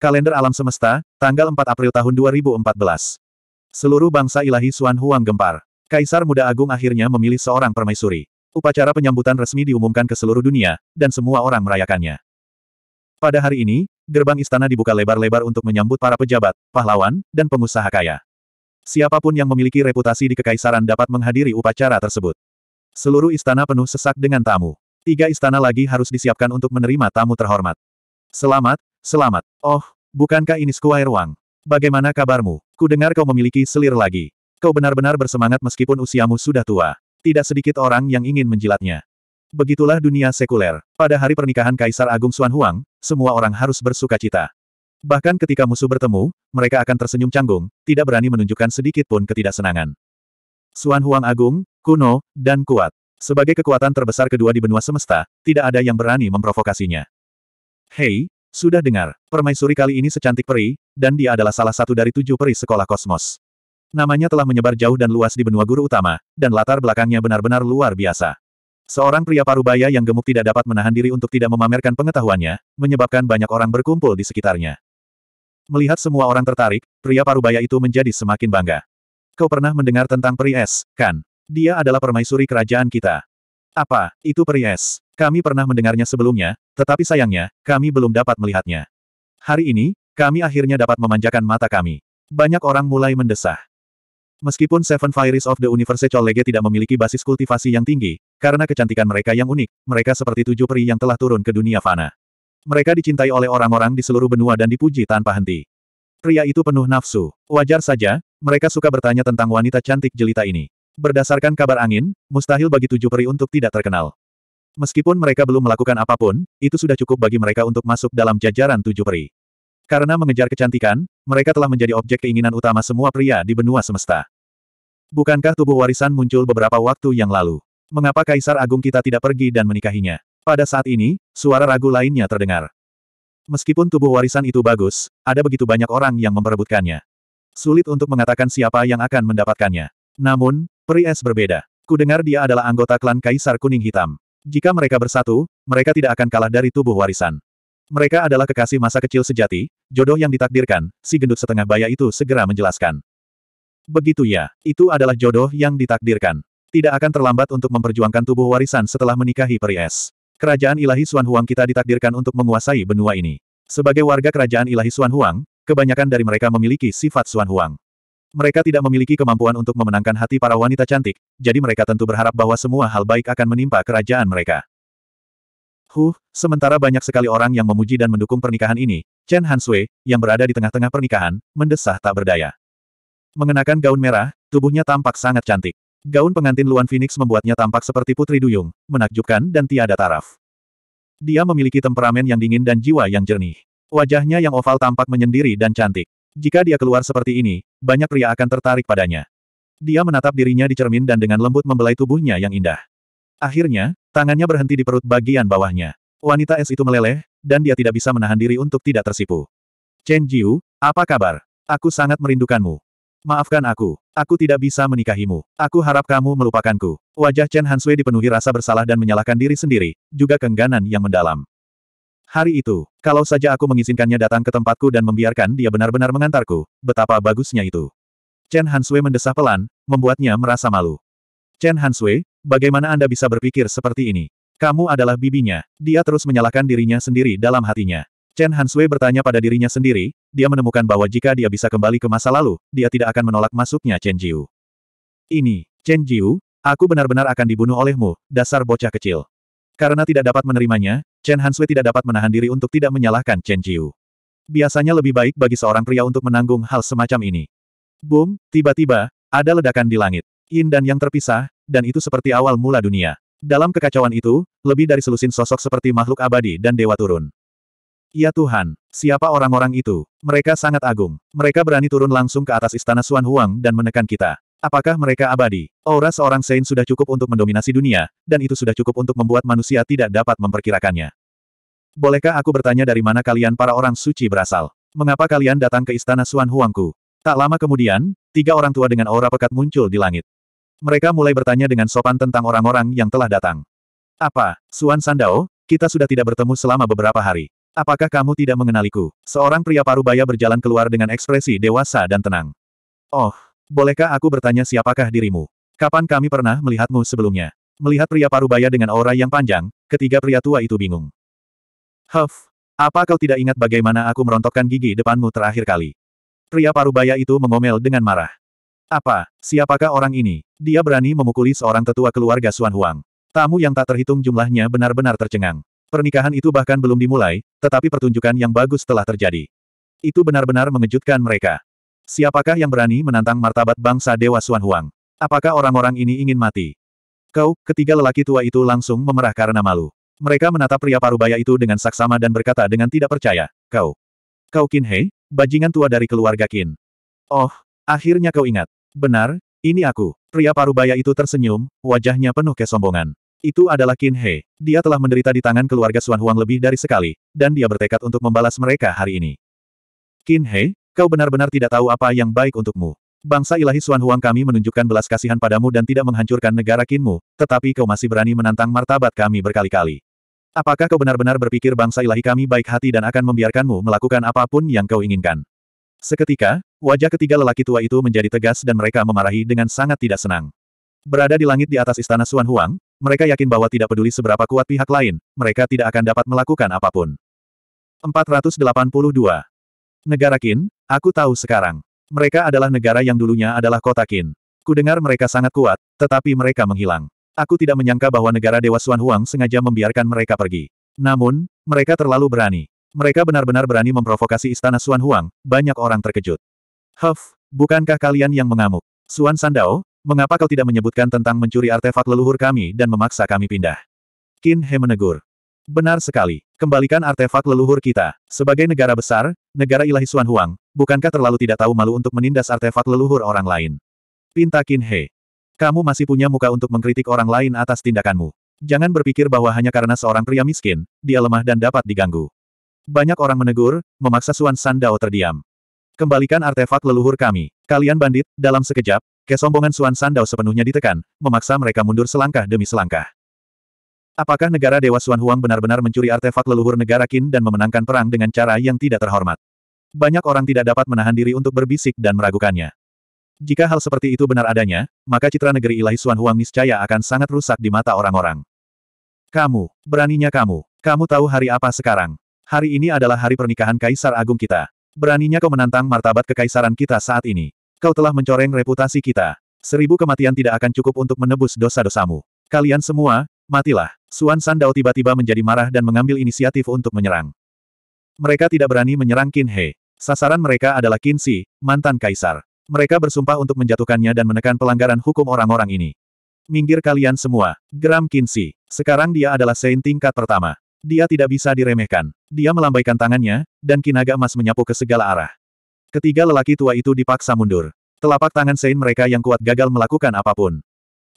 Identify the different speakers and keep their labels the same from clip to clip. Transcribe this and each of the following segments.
Speaker 1: Kalender Alam Semesta, tanggal 4 April tahun 2014. Seluruh bangsa ilahi Xuan Huang gempar. Kaisar Muda Agung akhirnya memilih seorang permaisuri. Upacara penyambutan resmi diumumkan ke seluruh dunia, dan semua orang merayakannya. Pada hari ini, gerbang istana dibuka lebar-lebar untuk menyambut para pejabat, pahlawan, dan pengusaha kaya. Siapapun yang memiliki reputasi di kekaisaran dapat menghadiri upacara tersebut. Seluruh istana penuh sesak dengan tamu. Tiga istana lagi harus disiapkan untuk menerima tamu terhormat. Selamat, Selamat. Oh, bukankah ini Squire Wang? Bagaimana kabarmu? Kudengar kau memiliki selir lagi. Kau benar-benar bersemangat meskipun usiamu sudah tua. Tidak sedikit orang yang ingin menjilatnya. Begitulah dunia sekuler. Pada hari pernikahan Kaisar Agung Xuan Huang, semua orang harus bersuka cita. Bahkan ketika musuh bertemu, mereka akan tersenyum canggung, tidak berani menunjukkan sedikit pun ketidaksenangan. Xuan Huang Agung, kuno, dan kuat. Sebagai kekuatan terbesar kedua di benua semesta, tidak ada yang berani memprovokasinya. Hei, sudah dengar, permaisuri kali ini secantik peri, dan dia adalah salah satu dari tujuh peri sekolah kosmos. Namanya telah menyebar jauh dan luas di benua guru utama, dan latar belakangnya benar-benar luar biasa. Seorang pria parubaya yang gemuk tidak dapat menahan diri untuk tidak memamerkan pengetahuannya, menyebabkan banyak orang berkumpul di sekitarnya. Melihat semua orang tertarik, pria parubaya itu menjadi semakin bangga. Kau pernah mendengar tentang peri es, kan? Dia adalah permaisuri kerajaan kita. Apa, itu peri es? Kami pernah mendengarnya sebelumnya, tetapi sayangnya, kami belum dapat melihatnya. Hari ini, kami akhirnya dapat memanjakan mata kami. Banyak orang mulai mendesah. Meskipun Seven Fires of the Universe Cholege tidak memiliki basis kultivasi yang tinggi, karena kecantikan mereka yang unik, mereka seperti tujuh peri yang telah turun ke dunia fana. Mereka dicintai oleh orang-orang di seluruh benua dan dipuji tanpa henti. Pria itu penuh nafsu. Wajar saja, mereka suka bertanya tentang wanita cantik jelita ini. Berdasarkan kabar angin, mustahil bagi tujuh peri untuk tidak terkenal. Meskipun mereka belum melakukan apapun, itu sudah cukup bagi mereka untuk masuk dalam jajaran tujuh peri. Karena mengejar kecantikan, mereka telah menjadi objek keinginan utama semua pria di benua semesta. Bukankah tubuh warisan muncul beberapa waktu yang lalu? Mengapa Kaisar Agung kita tidak pergi dan menikahinya? Pada saat ini, suara ragu lainnya terdengar. Meskipun tubuh warisan itu bagus, ada begitu banyak orang yang memperebutkannya. Sulit untuk mengatakan siapa yang akan mendapatkannya. Namun, peri es berbeda. Kudengar dia adalah anggota klan Kaisar Kuning Hitam. Jika mereka bersatu, mereka tidak akan kalah dari tubuh warisan. Mereka adalah kekasih masa kecil sejati, jodoh yang ditakdirkan, si gendut setengah baya itu segera menjelaskan. Begitu ya, itu adalah jodoh yang ditakdirkan. Tidak akan terlambat untuk memperjuangkan tubuh warisan setelah menikahi peri es. Kerajaan ilahi Suan Huang kita ditakdirkan untuk menguasai benua ini. Sebagai warga kerajaan ilahi Suan Huang, kebanyakan dari mereka memiliki sifat Suan Huang. Mereka tidak memiliki kemampuan untuk memenangkan hati para wanita cantik, jadi mereka tentu berharap bahwa semua hal baik akan menimpa kerajaan mereka. Huh, sementara banyak sekali orang yang memuji dan mendukung pernikahan ini, Chen Hansui, yang berada di tengah-tengah pernikahan, mendesah tak berdaya. Mengenakan gaun merah, tubuhnya tampak sangat cantik. Gaun pengantin Luan Phoenix membuatnya tampak seperti Putri Duyung, menakjubkan dan tiada taraf. Dia memiliki temperamen yang dingin dan jiwa yang jernih. Wajahnya yang oval tampak menyendiri dan cantik. Jika dia keluar seperti ini, banyak pria akan tertarik padanya. Dia menatap dirinya di cermin dan dengan lembut membelai tubuhnya yang indah. Akhirnya, tangannya berhenti di perut bagian bawahnya. Wanita es itu meleleh, dan dia tidak bisa menahan diri untuk tidak tersipu. Chen Jiu, apa kabar? Aku sangat merindukanmu. Maafkan aku. Aku tidak bisa menikahimu. Aku harap kamu melupakanku. Wajah Chen Hansui dipenuhi rasa bersalah dan menyalahkan diri sendiri, juga kengganan yang mendalam. Hari itu, kalau saja aku mengizinkannya datang ke tempatku dan membiarkan dia benar-benar mengantarku, betapa bagusnya itu. Chen Hansue mendesah pelan, membuatnya merasa malu. Chen Hansue, bagaimana Anda bisa berpikir seperti ini? Kamu adalah bibinya. Dia terus menyalahkan dirinya sendiri dalam hatinya. Chen Hansue bertanya pada dirinya sendiri, dia menemukan bahwa jika dia bisa kembali ke masa lalu, dia tidak akan menolak masuknya Chen Jiu. Ini, Chen Jiu, aku benar-benar akan dibunuh olehmu, dasar bocah kecil. Karena tidak dapat menerimanya, Chen Hansui tidak dapat menahan diri untuk tidak menyalahkan Chen Jiu. Biasanya lebih baik bagi seorang pria untuk menanggung hal semacam ini. Boom, tiba-tiba, ada ledakan di langit. Yin dan Yang terpisah, dan itu seperti awal mula dunia. Dalam kekacauan itu, lebih dari selusin sosok seperti makhluk abadi dan dewa turun. Ya Tuhan, siapa orang-orang itu? Mereka sangat agung. Mereka berani turun langsung ke atas istana Suan Huang dan menekan kita. Apakah mereka abadi? Aura seorang Saint sudah cukup untuk mendominasi dunia, dan itu sudah cukup untuk membuat manusia tidak dapat memperkirakannya. Bolehkah aku bertanya dari mana kalian para orang suci berasal? Mengapa kalian datang ke istana Suan Huangku? Tak lama kemudian, tiga orang tua dengan aura pekat muncul di langit. Mereka mulai bertanya dengan sopan tentang orang-orang yang telah datang. Apa, Suan Sandao, kita sudah tidak bertemu selama beberapa hari. Apakah kamu tidak mengenaliku? Seorang pria parubaya berjalan keluar dengan ekspresi dewasa dan tenang. Oh, Bolehkah aku bertanya siapakah dirimu? Kapan kami pernah melihatmu sebelumnya? Melihat pria parubaya dengan aura yang panjang, ketiga pria tua itu bingung. Huff, apa kau tidak ingat bagaimana aku merontokkan gigi depanmu terakhir kali? Pria parubaya itu mengomel dengan marah. Apa, siapakah orang ini? Dia berani memukuli seorang tetua keluarga Suan Huang. Tamu yang tak terhitung jumlahnya benar-benar tercengang. Pernikahan itu bahkan belum dimulai, tetapi pertunjukan yang bagus telah terjadi. Itu benar-benar mengejutkan mereka. Siapakah yang berani menantang martabat bangsa Dewa Suan Huang? Apakah orang-orang ini ingin mati? Kau, ketiga lelaki tua itu langsung memerah karena malu. Mereka menatap pria parubaya itu dengan saksama dan berkata dengan tidak percaya, Kau. Kau Kin Hei, bajingan tua dari keluarga Kin. Oh, akhirnya kau ingat. Benar, ini aku. Pria parubaya itu tersenyum, wajahnya penuh kesombongan. Itu adalah Kin Hei. Dia telah menderita di tangan keluarga Suan Huang lebih dari sekali, dan dia bertekad untuk membalas mereka hari ini. Kin Hei. Kau benar-benar tidak tahu apa yang baik untukmu. Bangsa ilahi Suan Huang kami menunjukkan belas kasihan padamu dan tidak menghancurkan negara Kinmu, tetapi kau masih berani menantang martabat kami berkali-kali. Apakah kau benar-benar berpikir bangsa ilahi kami baik hati dan akan membiarkanmu melakukan apapun yang kau inginkan? Seketika, wajah ketiga lelaki tua itu menjadi tegas dan mereka memarahi dengan sangat tidak senang. Berada di langit di atas istana Suan Huang, mereka yakin bahwa tidak peduli seberapa kuat pihak lain, mereka tidak akan dapat melakukan apapun. 482 Negara Qin, aku tahu sekarang. Mereka adalah negara yang dulunya adalah kota Qin. Kudengar mereka sangat kuat, tetapi mereka menghilang. Aku tidak menyangka bahwa negara Dewa Suanhuang Huang sengaja membiarkan mereka pergi. Namun, mereka terlalu berani. Mereka benar-benar berani memprovokasi istana Suanhuang. Huang, banyak orang terkejut. Huff, bukankah kalian yang mengamuk? Suan Sandao, mengapa kau tidak menyebutkan tentang mencuri artefak leluhur kami dan memaksa kami pindah? Qin He menegur. Benar sekali. Kembalikan artefak leluhur kita. Sebagai negara besar, negara ilahi Suan Huang, bukankah terlalu tidak tahu malu untuk menindas artefak leluhur orang lain? Pinta Qin He. Kamu masih punya muka untuk mengkritik orang lain atas tindakanmu. Jangan berpikir bahwa hanya karena seorang pria miskin, dia lemah dan dapat diganggu. Banyak orang menegur, memaksa Suan San Dao terdiam. Kembalikan artefak leluhur kami. Kalian bandit, dalam sekejap, kesombongan Suan San Dao sepenuhnya ditekan, memaksa mereka mundur selangkah demi selangkah. Apakah negara Dewa Suan Huang benar-benar mencuri artefak leluhur negara Qin dan memenangkan perang dengan cara yang tidak terhormat? Banyak orang tidak dapat menahan diri untuk berbisik dan meragukannya. Jika hal seperti itu benar adanya, maka citra negeri ilahi Suan Huang niscaya akan sangat rusak di mata orang-orang. Kamu, beraninya kamu. Kamu tahu hari apa sekarang? Hari ini adalah hari pernikahan Kaisar Agung kita. Beraninya kau menantang martabat kekaisaran kita saat ini. Kau telah mencoreng reputasi kita. Seribu kematian tidak akan cukup untuk menebus dosa-dosamu. Kalian semua, Matilah. Suan Sandao tiba-tiba menjadi marah dan mengambil inisiatif untuk menyerang. Mereka tidak berani menyerang Qin He. Sasaran mereka adalah Qin Si, mantan kaisar. Mereka bersumpah untuk menjatuhkannya dan menekan pelanggaran hukum orang-orang ini. Minggir kalian semua, geram Qin Si. Sekarang dia adalah Saint tingkat pertama. Dia tidak bisa diremehkan. Dia melambaikan tangannya, dan kinaga emas menyapu ke segala arah. Ketiga lelaki tua itu dipaksa mundur. Telapak tangan Sein mereka yang kuat gagal melakukan apapun.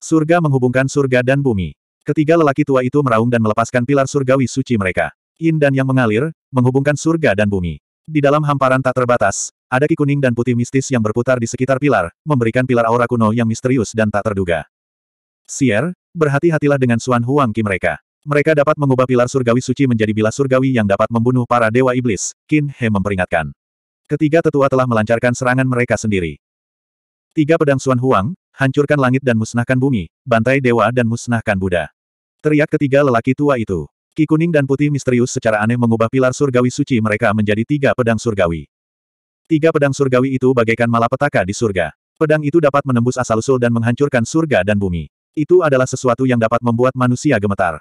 Speaker 1: Surga menghubungkan surga dan bumi. Ketiga lelaki tua itu meraung dan melepaskan pilar surgawi suci mereka. Yin dan yang mengalir, menghubungkan surga dan bumi. Di dalam hamparan tak terbatas, ada ki kuning dan putih mistis yang berputar di sekitar pilar, memberikan pilar aura kuno yang misterius dan tak terduga. Sier, berhati-hatilah dengan Suan Huang Ki mereka. Mereka dapat mengubah pilar surgawi suci menjadi bila surgawi yang dapat membunuh para dewa iblis, Qin He memperingatkan. Ketiga tetua telah melancarkan serangan mereka sendiri. Tiga pedang Suan Huang, hancurkan langit dan musnahkan bumi, bantai dewa dan musnahkan Buddha. Teriak ketiga lelaki tua itu. Ki kuning dan putih misterius secara aneh mengubah pilar surgawi suci mereka menjadi tiga pedang surgawi. Tiga pedang surgawi itu bagaikan malapetaka di surga. Pedang itu dapat menembus asal-usul dan menghancurkan surga dan bumi. Itu adalah sesuatu yang dapat membuat manusia gemetar.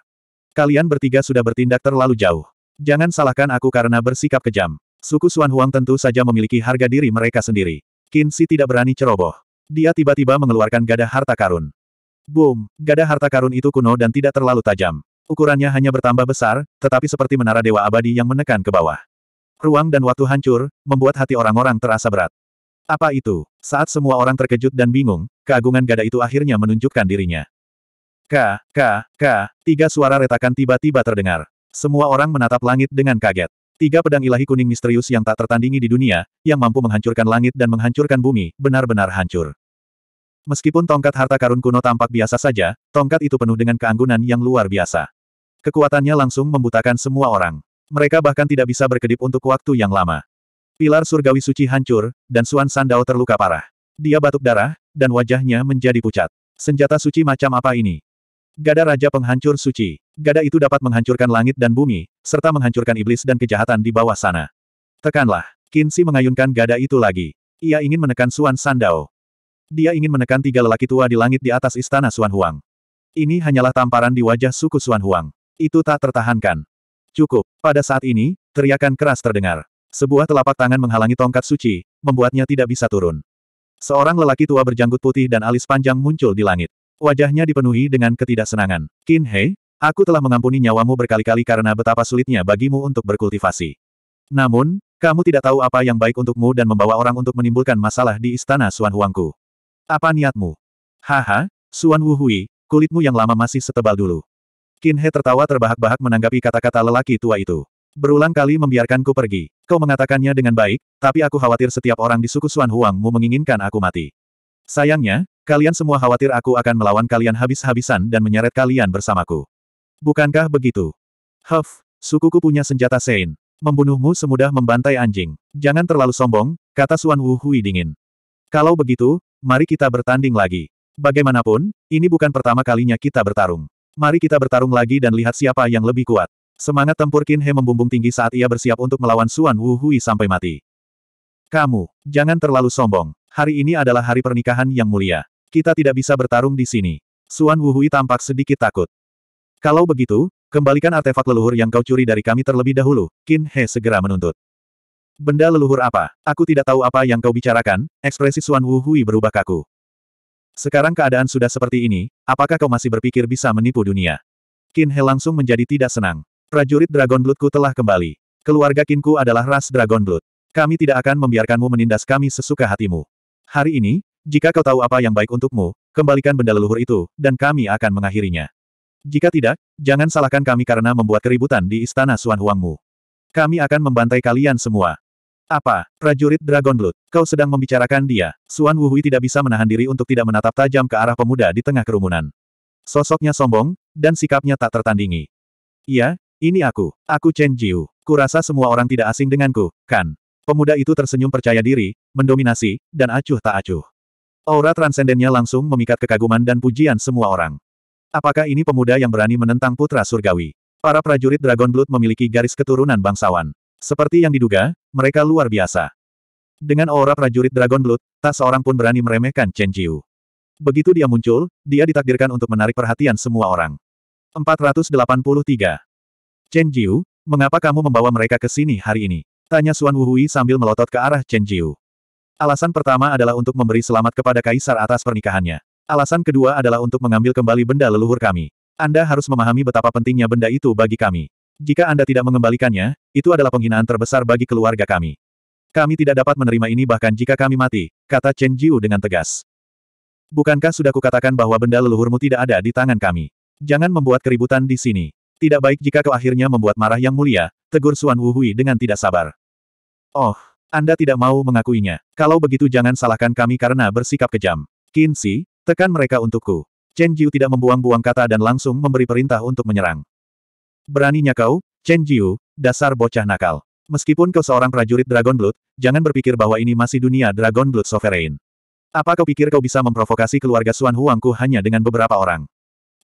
Speaker 1: Kalian bertiga sudah bertindak terlalu jauh. Jangan salahkan aku karena bersikap kejam. Suku Suan Huang tentu saja memiliki harga diri mereka sendiri. Qin Shi tidak berani ceroboh. Dia tiba-tiba mengeluarkan gada harta karun. Boom! Gada harta karun itu kuno dan tidak terlalu tajam. Ukurannya hanya bertambah besar, tetapi seperti menara dewa abadi yang menekan ke bawah. Ruang dan waktu hancur, membuat hati orang-orang terasa berat. Apa itu? Saat semua orang terkejut dan bingung, keagungan gada itu akhirnya menunjukkan dirinya. K, K, K, tiga suara retakan tiba-tiba terdengar. Semua orang menatap langit dengan kaget. Tiga pedang ilahi kuning misterius yang tak tertandingi di dunia, yang mampu menghancurkan langit dan menghancurkan bumi, benar-benar hancur. Meskipun tongkat harta karun kuno tampak biasa saja, tongkat itu penuh dengan keanggunan yang luar biasa. Kekuatannya langsung membutakan semua orang. Mereka bahkan tidak bisa berkedip untuk waktu yang lama. Pilar surgawi suci hancur, dan Suan Sandao terluka parah. Dia batuk darah, dan wajahnya menjadi pucat. Senjata suci macam apa ini? Gada Raja Penghancur Suci. Gada itu dapat menghancurkan langit dan bumi, serta menghancurkan iblis dan kejahatan di bawah sana. Tekanlah. Kinsi mengayunkan gada itu lagi. Ia ingin menekan Suan Sandao. Dia ingin menekan tiga lelaki tua di langit di atas istana Suan Huang. Ini hanyalah tamparan di wajah suku Suan Huang. Itu tak tertahankan. Cukup. Pada saat ini, teriakan keras terdengar. Sebuah telapak tangan menghalangi tongkat suci, membuatnya tidak bisa turun. Seorang lelaki tua berjanggut putih dan alis panjang muncul di langit. Wajahnya dipenuhi dengan ketidaksenangan. Qin Hei, aku telah mengampuni nyawamu berkali-kali karena betapa sulitnya bagimu untuk berkultivasi. Namun, kamu tidak tahu apa yang baik untukmu dan membawa orang untuk menimbulkan masalah di istana Suan Huangku. Apa niatmu? Haha, Suan Wuhui, kulitmu yang lama masih setebal dulu. Qin He tertawa terbahak-bahak menanggapi kata-kata lelaki tua itu. Berulang kali membiarkanku pergi. Kau mengatakannya dengan baik, tapi aku khawatir setiap orang di suku Suan Huangmu menginginkan aku mati. Sayangnya, kalian semua khawatir aku akan melawan kalian habis-habisan dan menyeret kalian bersamaku. Bukankah begitu? Huff, sukuku punya senjata Sein. Membunuhmu semudah membantai anjing. Jangan terlalu sombong, kata Suan Wu Hui dingin. Kalau begitu, mari kita bertanding lagi. Bagaimanapun, ini bukan pertama kalinya kita bertarung. Mari kita bertarung lagi dan lihat siapa yang lebih kuat. Semangat tempur Qin He membumbung tinggi saat ia bersiap untuk melawan Suan Wu Hui sampai mati. Kamu, jangan terlalu sombong. Hari ini adalah hari pernikahan yang mulia. Kita tidak bisa bertarung di sini. Suan Wu Hui tampak sedikit takut. Kalau begitu, kembalikan artefak leluhur yang kau curi dari kami terlebih dahulu, Qin He segera menuntut. Benda leluhur apa? Aku tidak tahu apa yang kau bicarakan, ekspresi Suan Wu Hui berubah kaku. Sekarang keadaan sudah seperti ini, apakah kau masih berpikir bisa menipu dunia? Qin He langsung menjadi tidak senang. Prajurit Dragon Bloodku telah kembali. Keluarga Qinku adalah ras Dragon Blood. Kami tidak akan membiarkanmu menindas kami sesuka hatimu. Hari ini, jika kau tahu apa yang baik untukmu, kembalikan benda leluhur itu, dan kami akan mengakhirinya. Jika tidak, jangan salahkan kami karena membuat keributan di istana Suan Huangmu. Kami akan membantai kalian semua. Apa, prajurit Dragon Blood, kau sedang membicarakan dia? Suan Wuhui tidak bisa menahan diri untuk tidak menatap tajam ke arah pemuda di tengah kerumunan. Sosoknya sombong, dan sikapnya tak tertandingi. Iya, ini aku, aku Chen Jiu. Kurasa semua orang tidak asing denganku, kan? Pemuda itu tersenyum percaya diri, mendominasi, dan acuh tak acuh. Aura transendennya langsung memikat kekaguman dan pujian semua orang. Apakah ini pemuda yang berani menentang putra surgawi? Para prajurit Dragon Blood memiliki garis keturunan bangsawan. Seperti yang diduga, mereka luar biasa. Dengan aura prajurit Dragon Blood, tak seorang pun berani meremehkan Chen Jiu. Begitu dia muncul, dia ditakdirkan untuk menarik perhatian semua orang. 483. Chen Jiu, mengapa kamu membawa mereka ke sini hari ini? Tanya Suan Wuhui sambil melotot ke arah Chen Jiu. Alasan pertama adalah untuk memberi selamat kepada Kaisar atas pernikahannya. Alasan kedua adalah untuk mengambil kembali benda leluhur kami. Anda harus memahami betapa pentingnya benda itu bagi kami. Jika Anda tidak mengembalikannya, itu adalah penghinaan terbesar bagi keluarga kami. Kami tidak dapat menerima ini bahkan jika kami mati, kata Chen Jiu dengan tegas. Bukankah sudah kukatakan bahwa benda leluhurmu tidak ada di tangan kami? Jangan membuat keributan di sini. Tidak baik jika kau akhirnya membuat marah yang mulia, tegur Suan Wuhui dengan tidak sabar. Oh, Anda tidak mau mengakuinya. Kalau begitu jangan salahkan kami karena bersikap kejam. Kinsi, tekan mereka untukku. Chen Jiu tidak membuang-buang kata dan langsung memberi perintah untuk menyerang. Beraninya kau, Chen Jiu, dasar bocah nakal. Meskipun kau seorang prajurit Dragon Blood, jangan berpikir bahwa ini masih dunia Dragon Blood Sovereign. Apa kau pikir kau bisa memprovokasi keluarga Suan Huangku hanya dengan beberapa orang?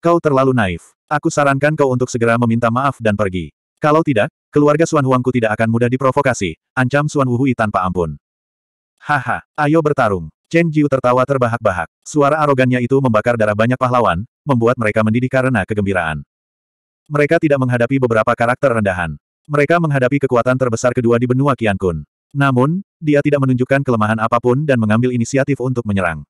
Speaker 1: Kau terlalu naif. Aku sarankan kau untuk segera meminta maaf dan pergi. Kalau tidak, keluarga Suan Huangku tidak akan mudah diprovokasi, ancam Suan Wuhui tanpa ampun. Haha, ayo bertarung. Chen Jiu tertawa terbahak-bahak. Suara arogannya itu membakar darah banyak pahlawan, membuat mereka mendidih karena kegembiraan. Mereka tidak menghadapi beberapa karakter rendahan. Mereka menghadapi kekuatan terbesar kedua di benua Kun. Namun, dia tidak menunjukkan kelemahan apapun dan mengambil inisiatif untuk menyerang.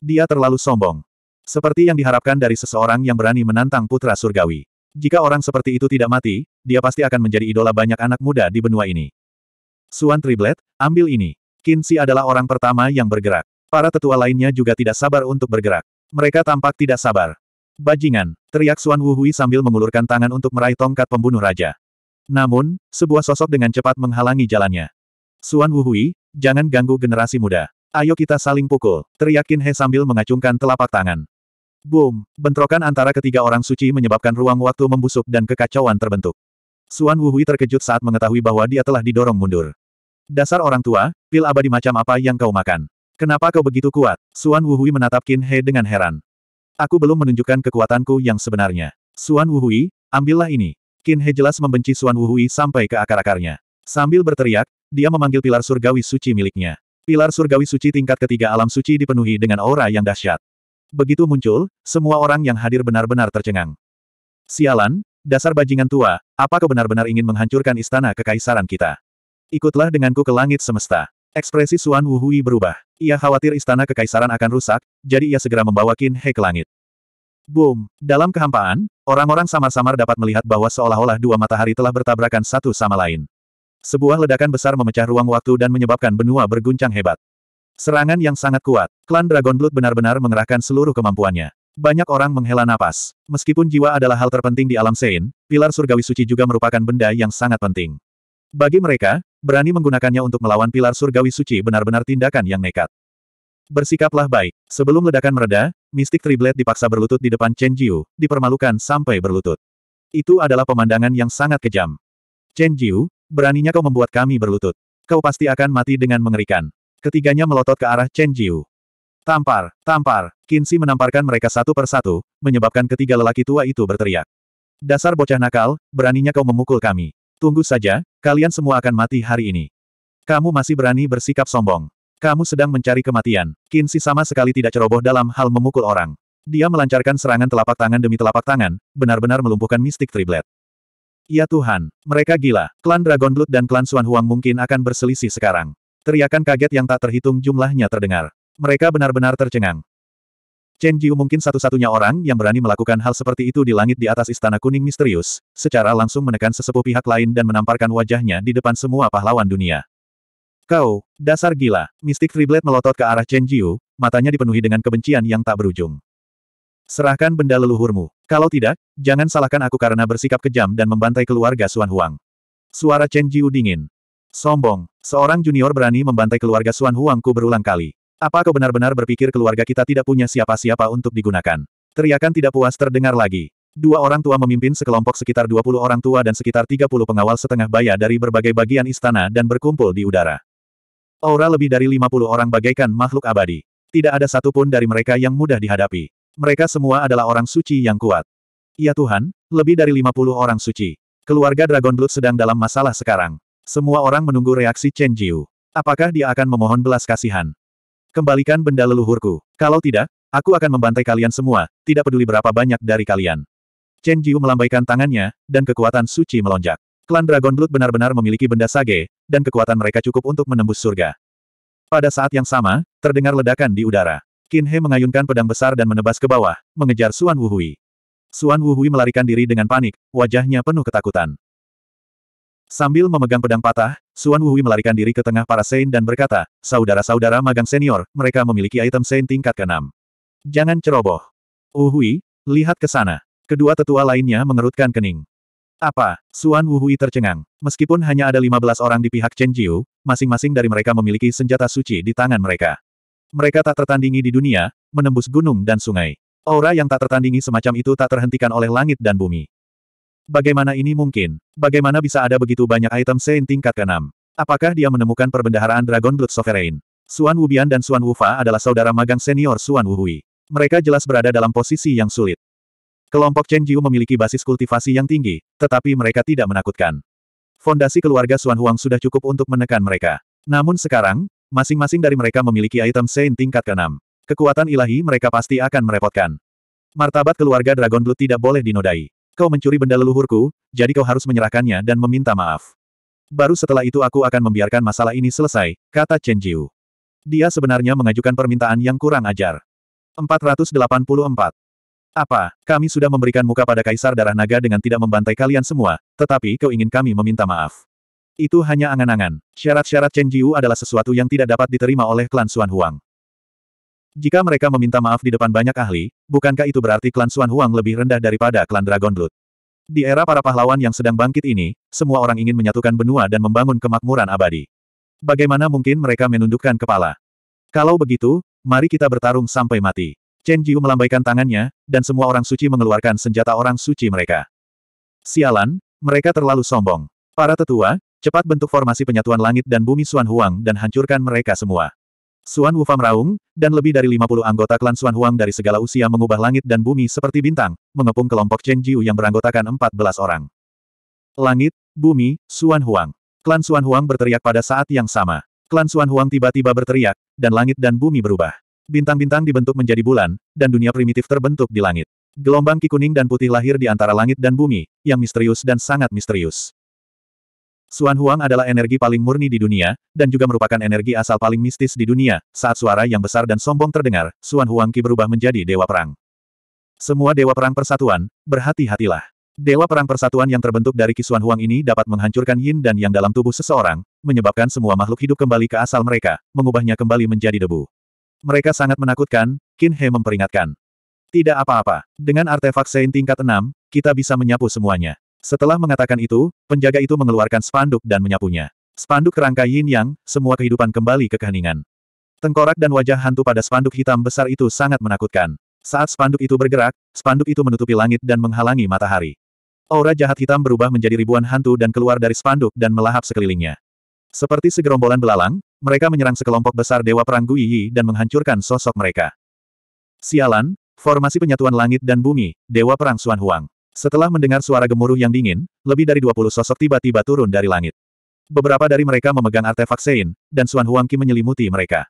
Speaker 1: Dia terlalu sombong. Seperti yang diharapkan dari seseorang yang berani menantang putra surgawi. Jika orang seperti itu tidak mati, dia pasti akan menjadi idola banyak anak muda di benua ini. Suan Triblet, ambil ini. Kinsi adalah orang pertama yang bergerak. Para tetua lainnya juga tidak sabar untuk bergerak. Mereka tampak tidak sabar. Bajingan, teriak Wu Wuhui sambil mengulurkan tangan untuk meraih tongkat pembunuh raja. Namun, sebuah sosok dengan cepat menghalangi jalannya. Wu Wuhui, jangan ganggu generasi muda. Ayo kita saling pukul, teriakin He sambil mengacungkan telapak tangan. Boom, bentrokan antara ketiga orang suci menyebabkan ruang waktu membusuk dan kekacauan terbentuk. Wu Wuhui terkejut saat mengetahui bahwa dia telah didorong mundur. Dasar orang tua, pil abadi macam apa yang kau makan? Kenapa kau begitu kuat? Suan Wuhui menatap Qin He dengan heran. Aku belum menunjukkan kekuatanku yang sebenarnya. Suan Wuhui, ambillah ini. Qin He jelas membenci Suan Wuhui sampai ke akar-akarnya. Sambil berteriak, dia memanggil pilar surgawi suci miliknya. Pilar surgawi suci tingkat ketiga alam suci dipenuhi dengan aura yang dahsyat. Begitu muncul, semua orang yang hadir benar-benar tercengang. Sialan, dasar bajingan tua, apa kau benar-benar ingin menghancurkan istana kekaisaran kita? Ikutlah denganku ke langit semesta. Ekspresi Suan Wuhui berubah. Ia khawatir istana kekaisaran akan rusak, jadi ia segera membawa Qin He ke langit. Boom! Dalam kehampaan, orang-orang samar-samar dapat melihat bahwa seolah-olah dua matahari telah bertabrakan satu sama lain. Sebuah ledakan besar memecah ruang waktu dan menyebabkan benua berguncang hebat. Serangan yang sangat kuat, klan Dragon Blood benar-benar mengerahkan seluruh kemampuannya. Banyak orang menghela napas. Meskipun jiwa adalah hal terpenting di alam Sein, pilar surgawi suci juga merupakan benda yang sangat penting. Bagi mereka, berani menggunakannya untuk melawan pilar surgawi suci benar-benar tindakan yang nekat. Bersikaplah baik. Sebelum ledakan mereda, mistik triplet dipaksa berlutut di depan Chen Jiu, dipermalukan sampai berlutut. Itu adalah pemandangan yang sangat kejam. Chen Jiu, beraninya kau membuat kami berlutut. Kau pasti akan mati dengan mengerikan. Ketiganya melotot ke arah Chen Jiu. Tampar, tampar, Kinsi menamparkan mereka satu persatu, menyebabkan ketiga lelaki tua itu berteriak. Dasar bocah nakal, beraninya kau memukul kami. Tunggu saja, kalian semua akan mati hari ini. Kamu masih berani bersikap sombong. Kamu sedang mencari kematian. Kinsi sama sekali tidak ceroboh dalam hal memukul orang. Dia melancarkan serangan telapak tangan demi telapak tangan, benar-benar melumpuhkan mistik triplet. Ya Tuhan, mereka gila. Klan Dragon Blood dan klan Suan Huang mungkin akan berselisih sekarang. Teriakan kaget yang tak terhitung jumlahnya terdengar. Mereka benar-benar tercengang. Chen Jiu mungkin satu-satunya orang yang berani melakukan hal seperti itu di langit di atas istana kuning misterius, secara langsung menekan sesepuh pihak lain dan menamparkan wajahnya di depan semua pahlawan dunia. Kau, dasar gila, mistik Riblet melotot ke arah Chen Jiu, matanya dipenuhi dengan kebencian yang tak berujung. Serahkan benda leluhurmu. Kalau tidak, jangan salahkan aku karena bersikap kejam dan membantai keluarga Suan Huang. Suara Chen Jiu dingin. Sombong, seorang junior berani membantai keluarga Suan Huangku berulang kali. Apa kau benar-benar berpikir keluarga kita tidak punya siapa-siapa untuk digunakan? Teriakan tidak puas terdengar lagi. Dua orang tua memimpin sekelompok sekitar 20 orang tua dan sekitar 30 pengawal setengah baya dari berbagai bagian istana dan berkumpul di udara. Aura lebih dari 50 orang bagaikan makhluk abadi. Tidak ada satupun dari mereka yang mudah dihadapi. Mereka semua adalah orang suci yang kuat. Ya Tuhan, lebih dari 50 orang suci. Keluarga Dragon Blood sedang dalam masalah sekarang. Semua orang menunggu reaksi Chen Jiu. Apakah dia akan memohon belas kasihan? Kembalikan benda leluhurku. Kalau tidak, aku akan membantai kalian semua, tidak peduli berapa banyak dari kalian. Chen Jiu melambaikan tangannya, dan kekuatan suci melonjak. Klan Dragon Blood benar-benar memiliki benda sage, dan kekuatan mereka cukup untuk menembus surga. Pada saat yang sama, terdengar ledakan di udara. Qin He mengayunkan pedang besar dan menebas ke bawah, mengejar Suan Wuhui. Suan Wuhui melarikan diri dengan panik, wajahnya penuh ketakutan. Sambil memegang pedang patah, Suan Wuhui melarikan diri ke tengah para Saint dan berkata, Saudara-saudara magang senior, mereka memiliki item Saint tingkat ke-6. Jangan ceroboh. Wuhui, lihat ke sana. Kedua tetua lainnya mengerutkan kening. Apa? Suan Wuhui tercengang. Meskipun hanya ada 15 orang di pihak Chen Jiu, masing-masing dari mereka memiliki senjata suci di tangan mereka. Mereka tak tertandingi di dunia, menembus gunung dan sungai. Aura yang tak tertandingi semacam itu tak terhentikan oleh langit dan bumi. Bagaimana ini mungkin? Bagaimana bisa ada begitu banyak item saint tingkat ke-6? Apakah dia menemukan perbendaharaan Dragon Blood Sovereign? Suan Wubian dan Suan Wufa adalah saudara magang senior Suan Wuhui. Mereka jelas berada dalam posisi yang sulit. Kelompok Chen Jiu memiliki basis kultivasi yang tinggi, tetapi mereka tidak menakutkan. Fondasi keluarga Suan Huang sudah cukup untuk menekan mereka. Namun sekarang, masing-masing dari mereka memiliki item saint tingkat ke-6. Kekuatan ilahi mereka pasti akan merepotkan. Martabat keluarga Dragon Blood tidak boleh dinodai. Kau mencuri benda leluhurku, jadi kau harus menyerahkannya dan meminta maaf. Baru setelah itu aku akan membiarkan masalah ini selesai, kata Chen Jiu. Dia sebenarnya mengajukan permintaan yang kurang ajar. 484. Apa, kami sudah memberikan muka pada Kaisar Darah Naga dengan tidak membantai kalian semua, tetapi kau ingin kami meminta maaf. Itu hanya angan-angan. Syarat-syarat Chen Jiu adalah sesuatu yang tidak dapat diterima oleh klan Xuan Huang. Jika mereka meminta maaf di depan banyak ahli, bukankah itu berarti klan Xuan Huang lebih rendah daripada klan Dragon Blood? Di era para pahlawan yang sedang bangkit ini, semua orang ingin menyatukan benua dan membangun kemakmuran abadi. Bagaimana mungkin mereka menundukkan kepala? Kalau begitu, mari kita bertarung sampai mati. Chen Jiu melambaikan tangannya, dan semua orang suci mengeluarkan senjata orang suci mereka. Sialan, mereka terlalu sombong. Para tetua, cepat bentuk formasi penyatuan langit dan bumi Xuan Huang dan hancurkan mereka semua. Suan Wufa meraung, dan lebih dari 50 anggota klan Suan Huang dari segala usia mengubah langit dan bumi seperti bintang, mengepung kelompok Chen Jiu yang beranggotakan 14 orang. Langit, bumi, Suan Huang. Klan Suan Huang berteriak pada saat yang sama. Klan Suan Huang tiba-tiba berteriak, dan langit dan bumi berubah. Bintang-bintang dibentuk menjadi bulan, dan dunia primitif terbentuk di langit. Gelombang kikuning dan putih lahir di antara langit dan bumi, yang misterius dan sangat misterius. Xuan Huang adalah energi paling murni di dunia, dan juga merupakan energi asal paling mistis di dunia. Saat suara yang besar dan sombong terdengar, Xuan Huang Qi berubah menjadi Dewa Perang. Semua Dewa Perang Persatuan, berhati-hatilah. Dewa Perang Persatuan yang terbentuk dari Qi Xuan Huang ini dapat menghancurkan yin dan yang dalam tubuh seseorang, menyebabkan semua makhluk hidup kembali ke asal mereka, mengubahnya kembali menjadi debu. Mereka sangat menakutkan, Qin He memperingatkan. Tidak apa-apa, dengan artefak Sein tingkat 6, kita bisa menyapu semuanya. Setelah mengatakan itu, penjaga itu mengeluarkan spanduk dan menyapunya. Spanduk kerangka yin yang, semua kehidupan kembali ke keheningan. Tengkorak dan wajah hantu pada spanduk hitam besar itu sangat menakutkan. Saat spanduk itu bergerak, spanduk itu menutupi langit dan menghalangi matahari. Aura jahat hitam berubah menjadi ribuan hantu dan keluar dari spanduk dan melahap sekelilingnya. Seperti segerombolan belalang, mereka menyerang sekelompok besar Dewa Perang Guiyi dan menghancurkan sosok mereka. Sialan, formasi penyatuan langit dan bumi, Dewa Perang Xuan Huang. Setelah mendengar suara gemuruh yang dingin, lebih dari 20 sosok tiba-tiba turun dari langit. Beberapa dari mereka memegang artefak Sein, dan Suan Huangki menyelimuti mereka.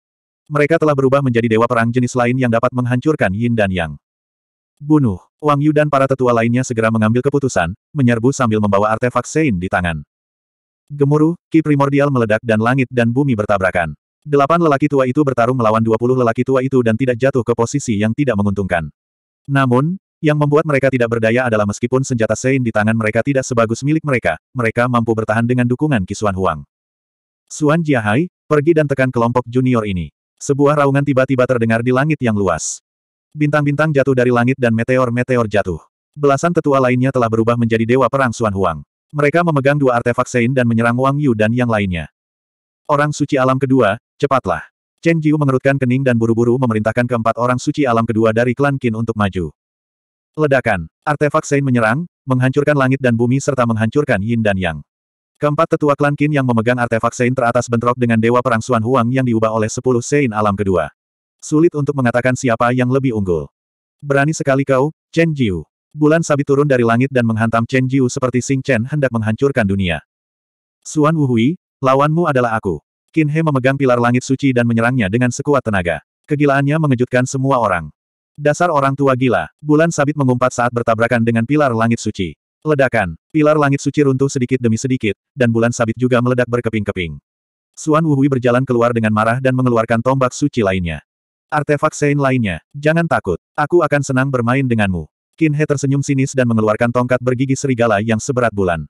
Speaker 1: Mereka telah berubah menjadi dewa perang jenis lain yang dapat menghancurkan Yin dan Yang. Bunuh, Wang Yu dan para tetua lainnya segera mengambil keputusan, menyerbu sambil membawa artefak Sein di tangan. Gemuruh, ki primordial meledak dan langit dan bumi bertabrakan. Delapan lelaki tua itu bertarung melawan dua puluh lelaki tua itu dan tidak jatuh ke posisi yang tidak menguntungkan. Namun, yang membuat mereka tidak berdaya adalah meskipun senjata Sein di tangan mereka tidak sebagus milik mereka, mereka mampu bertahan dengan dukungan Kisuan Huang. Suan Jiahai, pergi dan tekan kelompok junior ini. Sebuah raungan tiba-tiba terdengar di langit yang luas. Bintang-bintang jatuh dari langit dan meteor-meteor jatuh. Belasan tetua lainnya telah berubah menjadi dewa perang Suan Huang. Mereka memegang dua artefak Sein dan menyerang Wang Yu dan yang lainnya. Orang suci alam kedua, cepatlah. Chen Jiu mengerutkan kening dan buru-buru memerintahkan keempat orang suci alam kedua dari klan Qin untuk maju. Ledakan. Artefak Sein menyerang, menghancurkan langit dan bumi serta menghancurkan Yin dan Yang. Keempat tetua klan Qin yang memegang artefak Sein teratas bentrok dengan Dewa Perang Suan Huang yang diubah oleh sepuluh Sein alam kedua. Sulit untuk mengatakan siapa yang lebih unggul. Berani sekali kau, Chen Jiu. Bulan sabit turun dari langit dan menghantam Chen Jiu seperti Sing Chen hendak menghancurkan dunia. Suan Wu Hui, lawanmu adalah aku. Qin He memegang pilar langit suci dan menyerangnya dengan sekuat tenaga. Kegilaannya mengejutkan semua orang. Dasar orang tua gila, bulan sabit mengumpat saat bertabrakan dengan pilar langit suci. Ledakan, pilar langit suci runtuh sedikit demi sedikit, dan bulan sabit juga meledak berkeping-keping. Suan Wuhui berjalan keluar dengan marah dan mengeluarkan tombak suci lainnya. Artefak Sein lainnya, jangan takut, aku akan senang bermain denganmu. Qin He tersenyum sinis dan mengeluarkan tongkat bergigi serigala yang seberat bulan.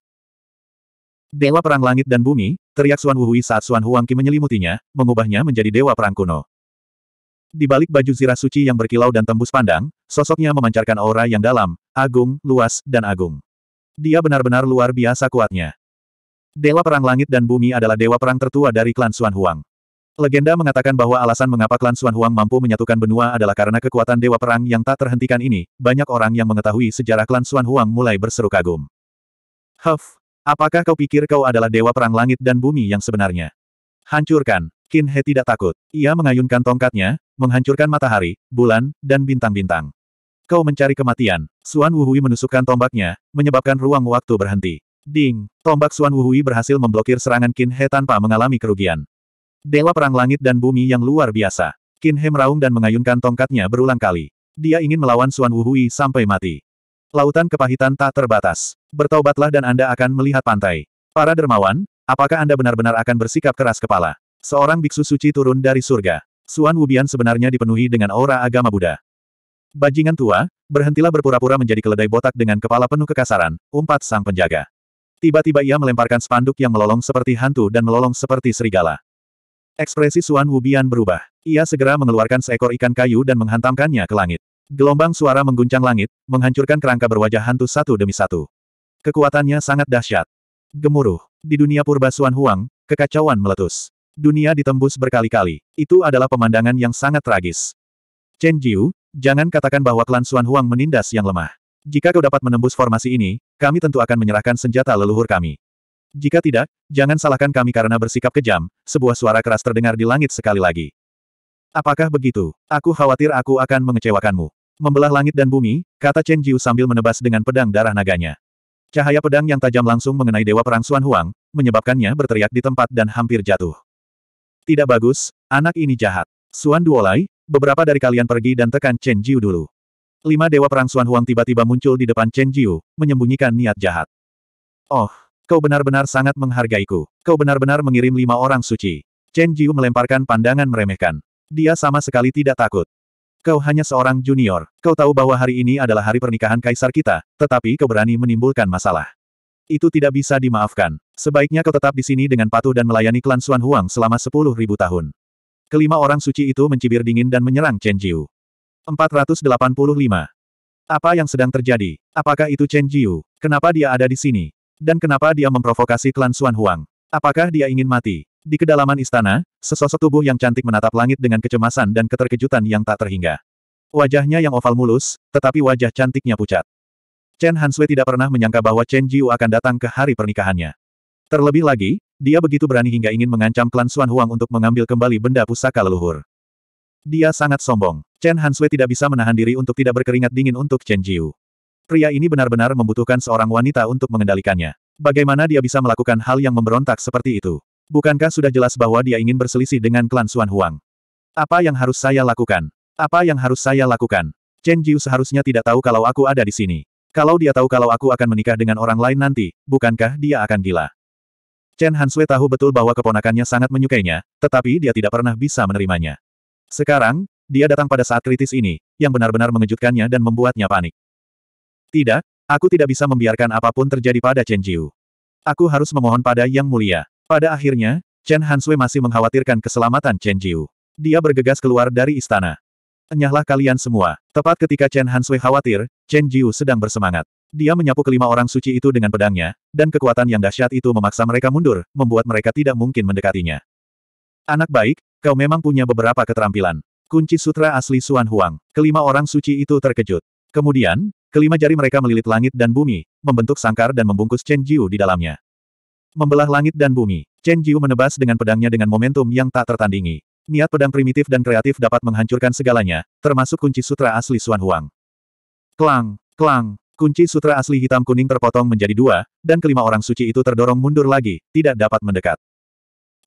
Speaker 1: Dewa Perang Langit dan Bumi, teriak Suan Wuhui saat Suan Huangqi menyelimutinya, mengubahnya menjadi Dewa Perang Kuno. Di balik baju zirah suci yang berkilau dan tembus pandang, sosoknya memancarkan aura yang dalam, agung, luas, dan agung. Dia benar-benar luar biasa kuatnya. Dewa Perang Langit dan Bumi adalah dewa perang tertua dari klan Xuan Huang. Legenda mengatakan bahwa alasan mengapa klan Xuan Huang mampu menyatukan benua adalah karena kekuatan dewa perang yang tak terhentikan ini. Banyak orang yang mengetahui sejarah klan Xuan Huang mulai berseru kagum. Huff, apakah kau pikir kau adalah dewa perang langit dan bumi yang sebenarnya? Hancurkan, Qin He tidak takut. Ia mengayunkan tongkatnya, menghancurkan matahari, bulan, dan bintang-bintang. Kau mencari kematian. Suan Wuhui menusukkan tombaknya, menyebabkan ruang waktu berhenti. Ding! Tombak Suan Wuhui berhasil memblokir serangan Qin He tanpa mengalami kerugian. Dewa perang langit dan bumi yang luar biasa. Qin He meraung dan mengayunkan tongkatnya berulang kali. Dia ingin melawan Suan Wuhui sampai mati. Lautan kepahitan tak terbatas. Bertaubatlah dan Anda akan melihat pantai. Para dermawan, apakah Anda benar-benar akan bersikap keras kepala? Seorang biksu suci turun dari surga. Suan Wubian sebenarnya dipenuhi dengan aura agama Buddha. Bajingan tua, berhentilah berpura-pura menjadi keledai botak dengan kepala penuh kekasaran, umpat sang penjaga. Tiba-tiba ia melemparkan spanduk yang melolong seperti hantu dan melolong seperti serigala. Ekspresi Suan Wubian berubah. Ia segera mengeluarkan seekor ikan kayu dan menghantamkannya ke langit. Gelombang suara mengguncang langit, menghancurkan kerangka berwajah hantu satu demi satu. Kekuatannya sangat dahsyat. Gemuruh. Di dunia purba Suan Huang, kekacauan meletus dunia ditembus berkali-kali. Itu adalah pemandangan yang sangat tragis. Chen Jiu, jangan katakan bahwa klan Xuan Huang menindas yang lemah. Jika kau dapat menembus formasi ini, kami tentu akan menyerahkan senjata leluhur kami. Jika tidak, jangan salahkan kami karena bersikap kejam, sebuah suara keras terdengar di langit sekali lagi. Apakah begitu? Aku khawatir aku akan mengecewakanmu. Membelah langit dan bumi, kata Chen Jiu sambil menebas dengan pedang darah naganya. Cahaya pedang yang tajam langsung mengenai Dewa Perang Xuan Huang, menyebabkannya berteriak di tempat dan hampir jatuh. Tidak bagus, anak ini jahat. Suan Duolai, beberapa dari kalian pergi dan tekan Chen Jiu dulu. Lima dewa perang Suan Huang tiba-tiba muncul di depan Chen Jiu, menyembunyikan niat jahat. Oh, kau benar-benar sangat menghargaiku. Kau benar-benar mengirim lima orang suci. Chen Jiu melemparkan pandangan meremehkan. Dia sama sekali tidak takut. Kau hanya seorang junior. Kau tahu bahwa hari ini adalah hari pernikahan kaisar kita, tetapi kau berani menimbulkan masalah. Itu tidak bisa dimaafkan. Sebaiknya kau tetap di sini dengan patuh dan melayani klan Xuan Huang selama sepuluh ribu tahun. Kelima orang suci itu mencibir dingin dan menyerang Chen Jiu. 485. Apa yang sedang terjadi? Apakah itu Chen Jiu? Kenapa dia ada di sini? Dan kenapa dia memprovokasi klan Xuan Huang? Apakah dia ingin mati? Di kedalaman istana, sesosok tubuh yang cantik menatap langit dengan kecemasan dan keterkejutan yang tak terhingga. Wajahnya yang oval mulus, tetapi wajah cantiknya pucat. Chen Hanshui tidak pernah menyangka bahwa Chen Jiu akan datang ke hari pernikahannya. Terlebih lagi, dia begitu berani hingga ingin mengancam klan Xuan Huang untuk mengambil kembali benda pusaka leluhur. Dia sangat sombong. Chen Hanshui tidak bisa menahan diri untuk tidak berkeringat dingin untuk Chen Jiu. Pria ini benar-benar membutuhkan seorang wanita untuk mengendalikannya. Bagaimana dia bisa melakukan hal yang memberontak seperti itu? Bukankah sudah jelas bahwa dia ingin berselisih dengan klan Xuan Huang? Apa yang harus saya lakukan? Apa yang harus saya lakukan? Chen Jiu seharusnya tidak tahu kalau aku ada di sini. Kalau dia tahu kalau aku akan menikah dengan orang lain nanti, bukankah dia akan gila? Chen Hanswe tahu betul bahwa keponakannya sangat menyukainya, tetapi dia tidak pernah bisa menerimanya. Sekarang, dia datang pada saat kritis ini, yang benar-benar mengejutkannya dan membuatnya panik. Tidak, aku tidak bisa membiarkan apapun terjadi pada Chen Jiu. Aku harus memohon pada Yang Mulia. Pada akhirnya, Chen Hanswe masih mengkhawatirkan keselamatan Chen Jiu. Dia bergegas keluar dari istana. Enyahlah kalian semua. Tepat ketika Chen Hansui khawatir, Chen Jiu sedang bersemangat. Dia menyapu kelima orang suci itu dengan pedangnya, dan kekuatan yang dahsyat itu memaksa mereka mundur, membuat mereka tidak mungkin mendekatinya. Anak baik, kau memang punya beberapa keterampilan. Kunci sutra asli Suan Huang. Kelima orang suci itu terkejut. Kemudian, kelima jari mereka melilit langit dan bumi, membentuk sangkar dan membungkus Chen Jiu di dalamnya. Membelah langit dan bumi, Chen Jiu menebas dengan pedangnya dengan momentum yang tak tertandingi. Niat pedang primitif dan kreatif dapat menghancurkan segalanya, termasuk kunci sutra asli Xuan Huang. Klang, klang, kunci sutra asli hitam kuning terpotong menjadi dua, dan kelima orang suci itu terdorong mundur lagi, tidak dapat mendekat.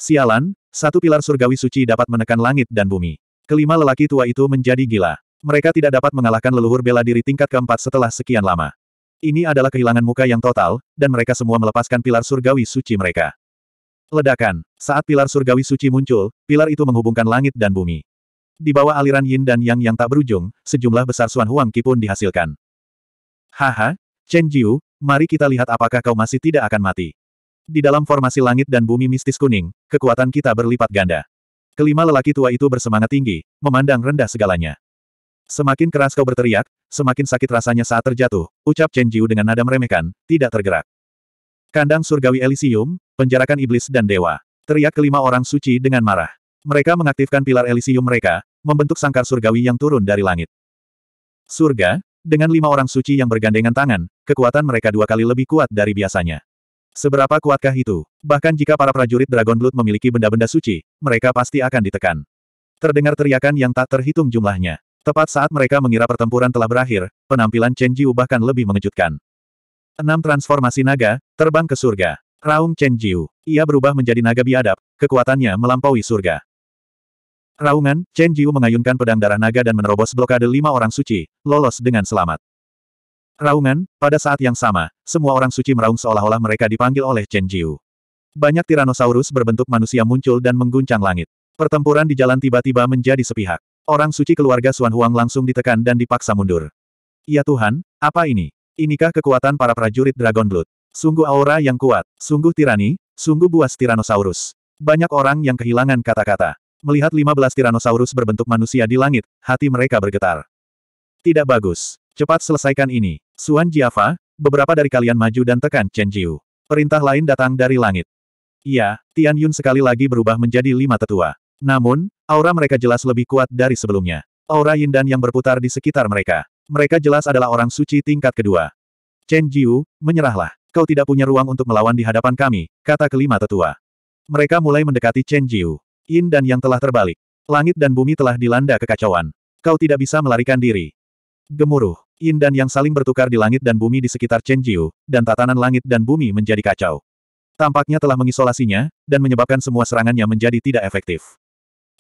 Speaker 1: Sialan, satu pilar surgawi suci dapat menekan langit dan bumi. Kelima lelaki tua itu menjadi gila. Mereka tidak dapat mengalahkan leluhur bela diri tingkat keempat setelah sekian lama. Ini adalah kehilangan muka yang total, dan mereka semua melepaskan pilar surgawi suci mereka. Ledakan. Saat pilar surgawi suci muncul, pilar itu menghubungkan langit dan bumi. Di bawah aliran yin dan yang yang tak berujung, sejumlah besar Suan Huang ki pun dihasilkan. Haha, Chen Jiu, mari kita lihat apakah kau masih tidak akan mati. Di dalam formasi langit dan bumi mistis kuning, kekuatan kita berlipat ganda. Kelima lelaki tua itu bersemangat tinggi, memandang rendah segalanya. Semakin keras kau berteriak, semakin sakit rasanya saat terjatuh, ucap Chen Jiu dengan nada meremehkan, tidak tergerak. Kandang surgawi Elysium, penjarakan iblis dan dewa. Teriak kelima orang suci dengan marah. Mereka mengaktifkan pilar Elysium mereka, membentuk sangkar surgawi yang turun dari langit. Surga, dengan lima orang suci yang bergandengan tangan, kekuatan mereka dua kali lebih kuat dari biasanya. Seberapa kuatkah itu? Bahkan jika para prajurit Dragon Blood memiliki benda-benda suci, mereka pasti akan ditekan. Terdengar teriakan yang tak terhitung jumlahnya. Tepat saat mereka mengira pertempuran telah berakhir, penampilan Chen Jiu bahkan lebih mengejutkan. Enam transformasi naga, terbang ke surga. Raung Chen Jiu. Ia berubah menjadi naga biadab, kekuatannya melampaui surga. Raungan, Chen Jiu mengayunkan pedang darah naga dan menerobos blokade lima orang suci, lolos dengan selamat. Raungan, pada saat yang sama, semua orang suci meraung seolah-olah mereka dipanggil oleh Chen Jiu. Banyak Tyrannosaurus berbentuk manusia muncul dan mengguncang langit. Pertempuran di jalan tiba-tiba menjadi sepihak. Orang suci keluarga Xuan Huang langsung ditekan dan dipaksa mundur. Ya Tuhan, apa ini? Inikah kekuatan para prajurit Dragon Blood? Sungguh aura yang kuat, sungguh tirani, sungguh buas Tyrannosaurus. Banyak orang yang kehilangan kata-kata. Melihat 15 Tyrannosaurus berbentuk manusia di langit, hati mereka bergetar. Tidak bagus. Cepat selesaikan ini. Suan Jiafa, beberapa dari kalian maju dan tekan Chen Jiu. Perintah lain datang dari langit. Iya, Tian Yun sekali lagi berubah menjadi lima tetua. Namun, aura mereka jelas lebih kuat dari sebelumnya. Aura Yin dan yang berputar di sekitar mereka. Mereka jelas adalah orang suci tingkat kedua. Chen Jiu, menyerahlah. Kau tidak punya ruang untuk melawan di hadapan kami, kata kelima tetua. Mereka mulai mendekati Chen Jiu. Yin dan Yang telah terbalik. Langit dan bumi telah dilanda kekacauan. Kau tidak bisa melarikan diri. Gemuruh. Yin dan Yang saling bertukar di langit dan bumi di sekitar Chen Jiu, dan tatanan langit dan bumi menjadi kacau. Tampaknya telah mengisolasinya, dan menyebabkan semua serangannya menjadi tidak efektif.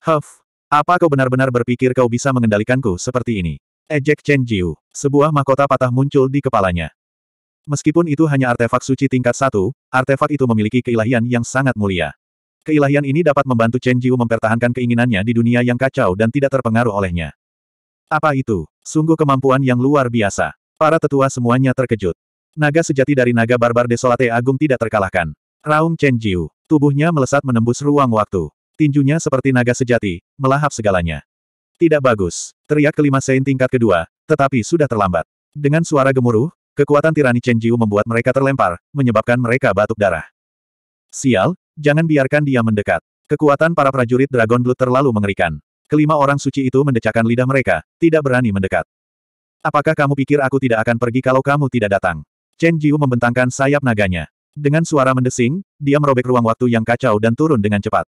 Speaker 1: Huff. Apa kau benar-benar berpikir kau bisa mengendalikanku seperti ini? Ejek Chen Jiu. Sebuah mahkota patah muncul di kepalanya. Meskipun itu hanya artefak suci tingkat satu, artefak itu memiliki keilahian yang sangat mulia. Keilahian ini dapat membantu Chen Jiu mempertahankan keinginannya di dunia yang kacau dan tidak terpengaruh olehnya. Apa itu? Sungguh kemampuan yang luar biasa. Para tetua semuanya terkejut. Naga sejati dari naga barbar desolate agung tidak terkalahkan. Raung Chen Jiu. Tubuhnya melesat menembus ruang waktu. Tinjunya seperti naga sejati, melahap segalanya. Tidak bagus. Teriak kelima Sein tingkat kedua, tetapi sudah terlambat. Dengan suara gemuruh, kekuatan tirani Chen Jiu membuat mereka terlempar, menyebabkan mereka batuk darah. Sial, jangan biarkan dia mendekat. Kekuatan para prajurit Dragon Blood terlalu mengerikan. Kelima orang suci itu mendecakkan lidah mereka, tidak berani mendekat. Apakah kamu pikir aku tidak akan pergi kalau kamu tidak datang? Chen Jiu membentangkan sayap naganya. Dengan suara mendesing, dia merobek ruang waktu yang kacau dan turun dengan cepat.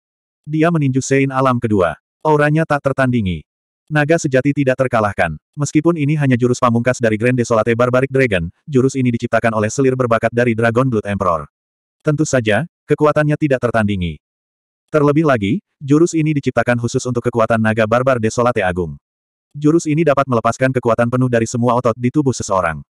Speaker 1: Dia meninju Sein alam kedua. Auranya tak tertandingi. Naga sejati tidak terkalahkan. Meskipun ini hanya jurus pamungkas dari Grand Desolate Barbaric Dragon, jurus ini diciptakan oleh selir berbakat dari Dragon Blood Emperor. Tentu saja, kekuatannya tidak tertandingi. Terlebih lagi, jurus ini diciptakan khusus untuk kekuatan naga barbar Desolate Agung. Jurus ini dapat melepaskan kekuatan penuh dari semua otot di tubuh seseorang.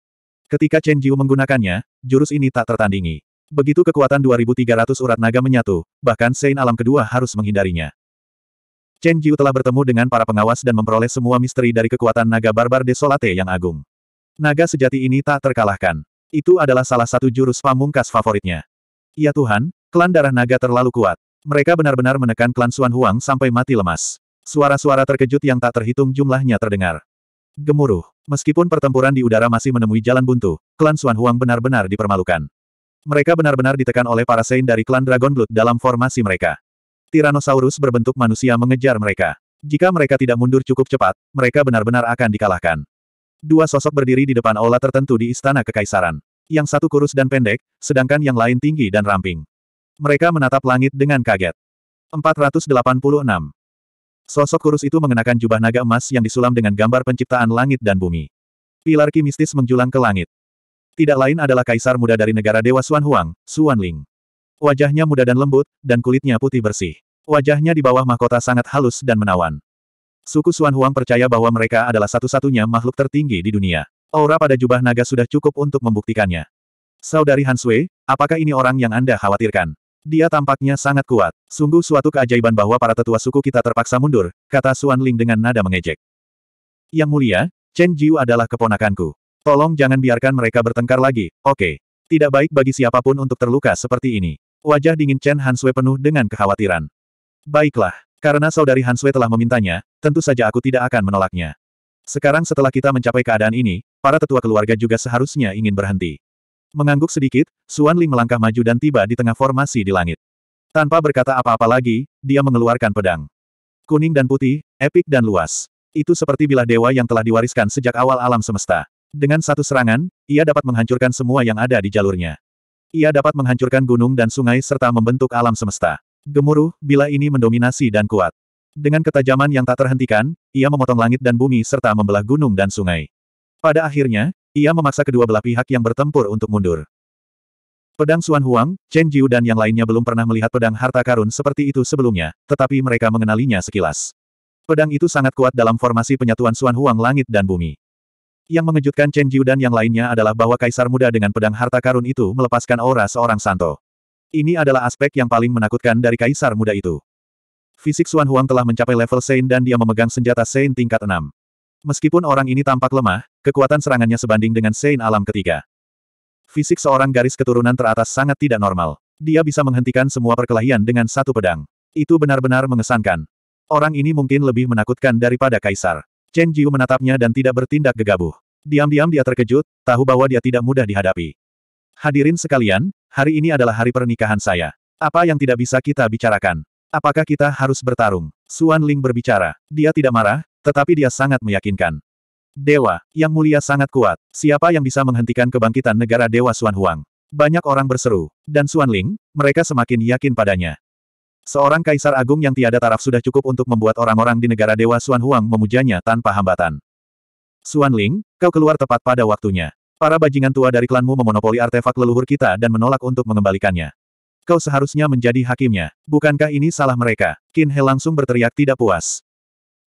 Speaker 1: Ketika Chen Jiu menggunakannya, jurus ini tak tertandingi. Begitu kekuatan 2300 urat naga menyatu, bahkan Sein Alam Kedua harus menghindarinya. Chen Jiu telah bertemu dengan para pengawas dan memperoleh semua misteri dari kekuatan naga barbar desolate yang agung. Naga sejati ini tak terkalahkan. Itu adalah salah satu jurus pamungkas favoritnya. Ya Tuhan, klan darah naga terlalu kuat. Mereka benar-benar menekan klan Suan Huang sampai mati lemas. Suara-suara terkejut yang tak terhitung jumlahnya terdengar. Gemuruh. Meskipun pertempuran di udara masih menemui jalan buntu, klan Suan Huang benar-benar dipermalukan. Mereka benar-benar ditekan oleh para Sein dari klan Dragon Blood dalam formasi mereka. Tyrannosaurus berbentuk manusia mengejar mereka. Jika mereka tidak mundur cukup cepat, mereka benar-benar akan dikalahkan. Dua sosok berdiri di depan aula tertentu di Istana Kekaisaran. Yang satu kurus dan pendek, sedangkan yang lain tinggi dan ramping. Mereka menatap langit dengan kaget. 486. Sosok kurus itu mengenakan jubah naga emas yang disulam dengan gambar penciptaan langit dan bumi. Pilar kimistis menjulang ke langit. Tidak lain adalah kaisar muda dari negara Dewa Xuan Huang, Xuan Ling. Wajahnya muda dan lembut, dan kulitnya putih bersih. Wajahnya di bawah mahkota sangat halus dan menawan. Suku Suan Huang percaya bahwa mereka adalah satu-satunya makhluk tertinggi di dunia. Aura pada jubah naga sudah cukup untuk membuktikannya. Saudari Han apakah ini orang yang Anda khawatirkan? Dia tampaknya sangat kuat. Sungguh suatu keajaiban bahwa para tetua suku kita terpaksa mundur, kata Suan Ling dengan nada mengejek. Yang mulia, Chen Jiu adalah keponakanku. Tolong jangan biarkan mereka bertengkar lagi, oke. Okay. Tidak baik bagi siapapun untuk terluka seperti ini. Wajah dingin Chen Han penuh dengan kekhawatiran. Baiklah, karena saudari Hanswe telah memintanya, tentu saja aku tidak akan menolaknya. Sekarang setelah kita mencapai keadaan ini, para tetua keluarga juga seharusnya ingin berhenti. Mengangguk sedikit, Suan Ling melangkah maju dan tiba di tengah formasi di langit. Tanpa berkata apa-apa lagi, dia mengeluarkan pedang. Kuning dan putih, epik dan luas. Itu seperti bilah dewa yang telah diwariskan sejak awal alam semesta. Dengan satu serangan, ia dapat menghancurkan semua yang ada di jalurnya. Ia dapat menghancurkan gunung dan sungai serta membentuk alam semesta. Gemuruh, bila ini mendominasi dan kuat. Dengan ketajaman yang tak terhentikan, ia memotong langit dan bumi serta membelah gunung dan sungai. Pada akhirnya, ia memaksa kedua belah pihak yang bertempur untuk mundur. Pedang Xuan Huang, Chen Jiu dan yang lainnya belum pernah melihat pedang harta karun seperti itu sebelumnya, tetapi mereka mengenalinya sekilas. Pedang itu sangat kuat dalam formasi penyatuan Xuan Huang langit dan bumi. Yang mengejutkan Chen Jiu dan yang lainnya adalah bahwa kaisar muda dengan pedang harta karun itu melepaskan aura seorang santo. Ini adalah aspek yang paling menakutkan dari kaisar muda itu. Fisik Xuan Huang telah mencapai level Sein dan dia memegang senjata Sein tingkat 6. Meskipun orang ini tampak lemah, kekuatan serangannya sebanding dengan Sein alam ketiga. Fisik seorang garis keturunan teratas sangat tidak normal. Dia bisa menghentikan semua perkelahian dengan satu pedang. Itu benar-benar mengesankan. Orang ini mungkin lebih menakutkan daripada kaisar. Chen Jiu menatapnya dan tidak bertindak gegabah. Diam-diam dia terkejut, tahu bahwa dia tidak mudah dihadapi. Hadirin sekalian, hari ini adalah hari pernikahan saya. Apa yang tidak bisa kita bicarakan? Apakah kita harus bertarung? Suan Ling berbicara. Dia tidak marah, tetapi dia sangat meyakinkan. Dewa, yang mulia sangat kuat. Siapa yang bisa menghentikan kebangkitan negara Dewa Suan Huang? Banyak orang berseru. Dan Suan Ling, mereka semakin yakin padanya. Seorang kaisar agung yang tiada taraf sudah cukup untuk membuat orang-orang di negara Dewa Suan Huang memujanya tanpa hambatan. Suan Ling, kau keluar tepat pada waktunya. Para bajingan tua dari klanmu memonopoli artefak leluhur kita dan menolak untuk mengembalikannya. Kau seharusnya menjadi hakimnya. Bukankah ini salah mereka? Qin He langsung berteriak tidak puas.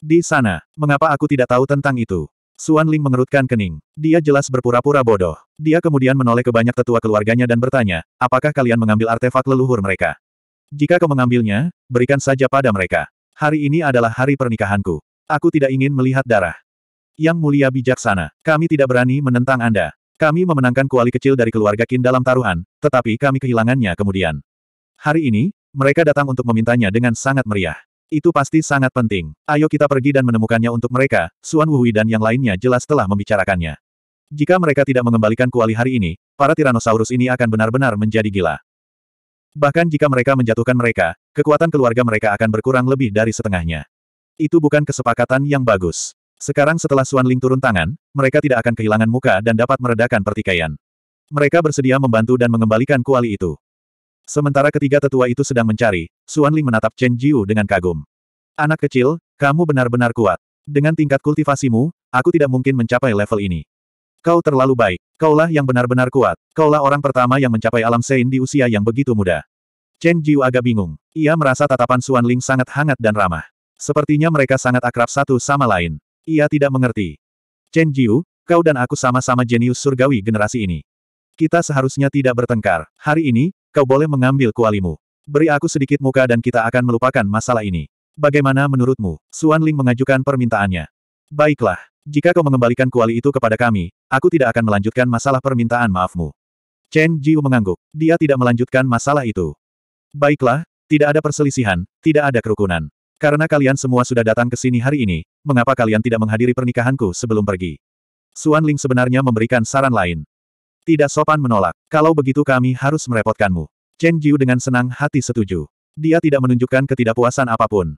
Speaker 1: Di sana, mengapa aku tidak tahu tentang itu? Suan Ling mengerutkan kening. Dia jelas berpura-pura bodoh. Dia kemudian menoleh ke banyak tetua keluarganya dan bertanya, apakah kalian mengambil artefak leluhur mereka? Jika kau mengambilnya, berikan saja pada mereka. Hari ini adalah hari pernikahanku. Aku tidak ingin melihat darah. Yang mulia bijaksana, kami tidak berani menentang Anda. Kami memenangkan kuali kecil dari keluarga Qin dalam taruhan, tetapi kami kehilangannya kemudian. Hari ini, mereka datang untuk memintanya dengan sangat meriah. Itu pasti sangat penting. Ayo kita pergi dan menemukannya untuk mereka, Suan Wuhui dan yang lainnya jelas telah membicarakannya. Jika mereka tidak mengembalikan kuali hari ini, para Tyrannosaurus ini akan benar-benar menjadi gila. Bahkan jika mereka menjatuhkan mereka, kekuatan keluarga mereka akan berkurang lebih dari setengahnya. Itu bukan kesepakatan yang bagus. Sekarang setelah Suan Ling turun tangan, mereka tidak akan kehilangan muka dan dapat meredakan pertikaian. Mereka bersedia membantu dan mengembalikan kuali itu. Sementara ketiga tetua itu sedang mencari, Suan Ling menatap Chen Jiu dengan kagum. Anak kecil, kamu benar-benar kuat. Dengan tingkat kultivasimu, aku tidak mungkin mencapai level ini. Kau terlalu baik. Kaulah yang benar-benar kuat. Kaulah orang pertama yang mencapai alam Sein di usia yang begitu muda. Chen Jiu agak bingung. Ia merasa tatapan Suan Ling sangat hangat dan ramah. Sepertinya mereka sangat akrab satu sama lain. Ia tidak mengerti. Chen Jiu, kau dan aku sama-sama jenius surgawi generasi ini. Kita seharusnya tidak bertengkar. Hari ini, kau boleh mengambil kualimu. Beri aku sedikit muka dan kita akan melupakan masalah ini. Bagaimana menurutmu? Suan Ling mengajukan permintaannya. Baiklah, jika kau mengembalikan kuali itu kepada kami, aku tidak akan melanjutkan masalah permintaan maafmu. Chen Jiu mengangguk. Dia tidak melanjutkan masalah itu. Baiklah, tidak ada perselisihan, tidak ada kerukunan. Karena kalian semua sudah datang ke sini hari ini, mengapa kalian tidak menghadiri pernikahanku sebelum pergi? Suan Ling sebenarnya memberikan saran lain. Tidak sopan menolak. Kalau begitu kami harus merepotkanmu. Chen Jiu dengan senang hati setuju. Dia tidak menunjukkan ketidakpuasan apapun.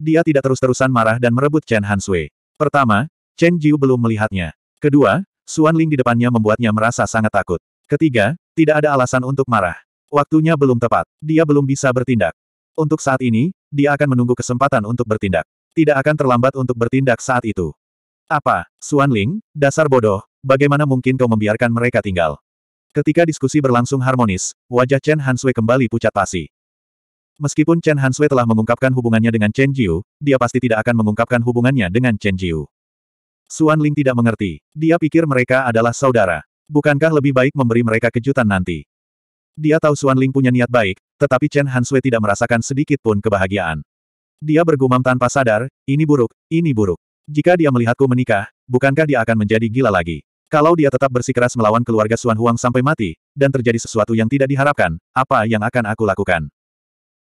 Speaker 1: Dia tidak terus-terusan marah dan merebut Chen Han Sui. Pertama, Chen Jiu belum melihatnya. Kedua, Suan Ling di depannya membuatnya merasa sangat takut. Ketiga, tidak ada alasan untuk marah. Waktunya belum tepat. Dia belum bisa bertindak. Untuk saat ini, dia akan menunggu kesempatan untuk bertindak. Tidak akan terlambat untuk bertindak saat itu. Apa, Suan Ling, dasar bodoh, bagaimana mungkin kau membiarkan mereka tinggal? Ketika diskusi berlangsung harmonis, wajah Chen Hansui kembali pucat pasi. Meskipun Chen Hansui telah mengungkapkan hubungannya dengan Chen Jiu, dia pasti tidak akan mengungkapkan hubungannya dengan Chen Jiu. Suan Ling tidak mengerti. Dia pikir mereka adalah saudara. Bukankah lebih baik memberi mereka kejutan nanti? Dia tahu Suan Ling punya niat baik, tetapi Chen Hansui tidak merasakan sedikit pun kebahagiaan. Dia bergumam tanpa sadar, ini buruk, ini buruk. Jika dia melihatku menikah, bukankah dia akan menjadi gila lagi? Kalau dia tetap bersikeras melawan keluarga Suan Huang sampai mati, dan terjadi sesuatu yang tidak diharapkan, apa yang akan aku lakukan?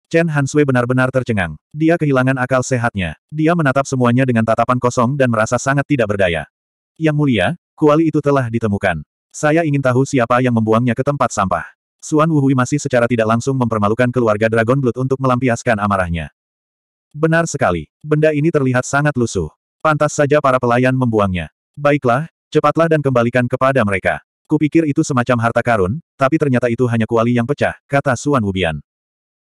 Speaker 1: Chen Hansui benar-benar tercengang. Dia kehilangan akal sehatnya. Dia menatap semuanya dengan tatapan kosong dan merasa sangat tidak berdaya. Yang mulia, kuali itu telah ditemukan. Saya ingin tahu siapa yang membuangnya ke tempat sampah. Suan Wuhui masih secara tidak langsung mempermalukan keluarga Dragon Blood untuk melampiaskan amarahnya. Benar sekali, benda ini terlihat sangat lusuh. Pantas saja para pelayan membuangnya. Baiklah, cepatlah dan kembalikan kepada mereka. Kupikir itu semacam harta karun, tapi ternyata itu hanya kuali yang pecah, kata Suan Wubian.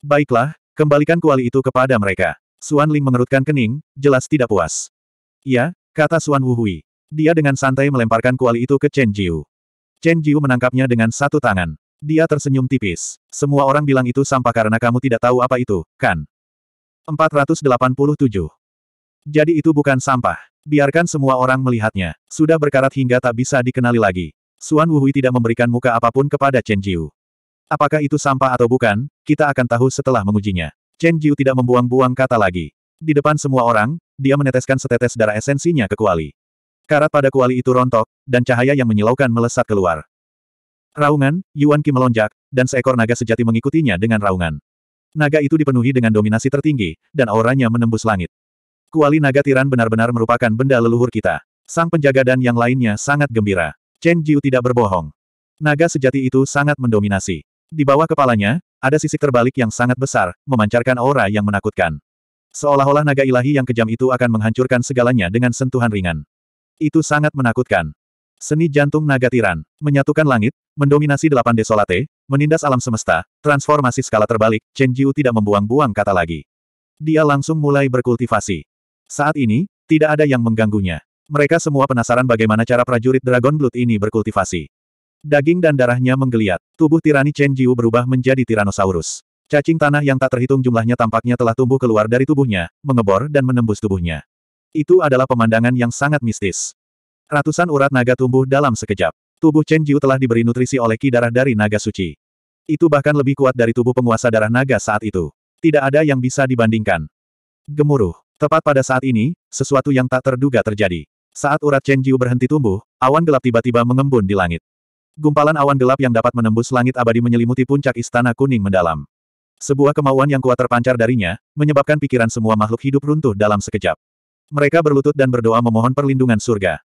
Speaker 1: Baiklah, kembalikan kuali itu kepada mereka. Suan Ling mengerutkan kening, jelas tidak puas. Ya, kata Suan Wuhui. Dia dengan santai melemparkan kuali itu ke Chen Jiu. Chen Jiu menangkapnya dengan satu tangan. Dia tersenyum tipis. Semua orang bilang itu sampah karena kamu tidak tahu apa itu, kan? 487. Jadi itu bukan sampah. Biarkan semua orang melihatnya. Sudah berkarat hingga tak bisa dikenali lagi. Suan Wuhui tidak memberikan muka apapun kepada Chen Jiu. Apakah itu sampah atau bukan, kita akan tahu setelah mengujinya. Chen Jiu tidak membuang-buang kata lagi. Di depan semua orang, dia meneteskan setetes darah esensinya ke kuali. Karat pada kuali itu rontok, dan cahaya yang menyilaukan melesat keluar. Raungan, Yuan Qi melonjak, dan seekor naga sejati mengikutinya dengan raungan. Naga itu dipenuhi dengan dominasi tertinggi, dan auranya menembus langit. Kuali naga tiran benar-benar merupakan benda leluhur kita. Sang penjaga dan yang lainnya sangat gembira. Chen Jiu tidak berbohong. Naga sejati itu sangat mendominasi. Di bawah kepalanya, ada sisik terbalik yang sangat besar, memancarkan aura yang menakutkan. Seolah-olah naga ilahi yang kejam itu akan menghancurkan segalanya dengan sentuhan ringan. Itu sangat menakutkan. Seni jantung naga tiran, menyatukan langit, mendominasi delapan desolate, menindas alam semesta, transformasi skala terbalik, Chen Jiu tidak membuang-buang kata lagi. Dia langsung mulai berkultivasi. Saat ini, tidak ada yang mengganggunya. Mereka semua penasaran bagaimana cara prajurit Dragon Blood ini berkultivasi. Daging dan darahnya menggeliat, tubuh tirani Chen Jiu berubah menjadi Tyrannosaurus. Cacing tanah yang tak terhitung jumlahnya tampaknya telah tumbuh keluar dari tubuhnya, mengebor dan menembus tubuhnya. Itu adalah pemandangan yang sangat mistis. Ratusan urat naga tumbuh dalam sekejap. Tubuh Chen Jiu telah diberi nutrisi oleh ki darah dari naga suci. Itu bahkan lebih kuat dari tubuh penguasa darah naga saat itu. Tidak ada yang bisa dibandingkan. Gemuruh. Tepat pada saat ini, sesuatu yang tak terduga terjadi. Saat urat Chen Jiu berhenti tumbuh, awan gelap tiba-tiba mengembun di langit. Gumpalan awan gelap yang dapat menembus langit abadi menyelimuti puncak istana kuning mendalam. Sebuah kemauan yang kuat terpancar darinya, menyebabkan pikiran semua makhluk hidup runtuh dalam sekejap. Mereka berlutut dan berdoa memohon perlindungan surga.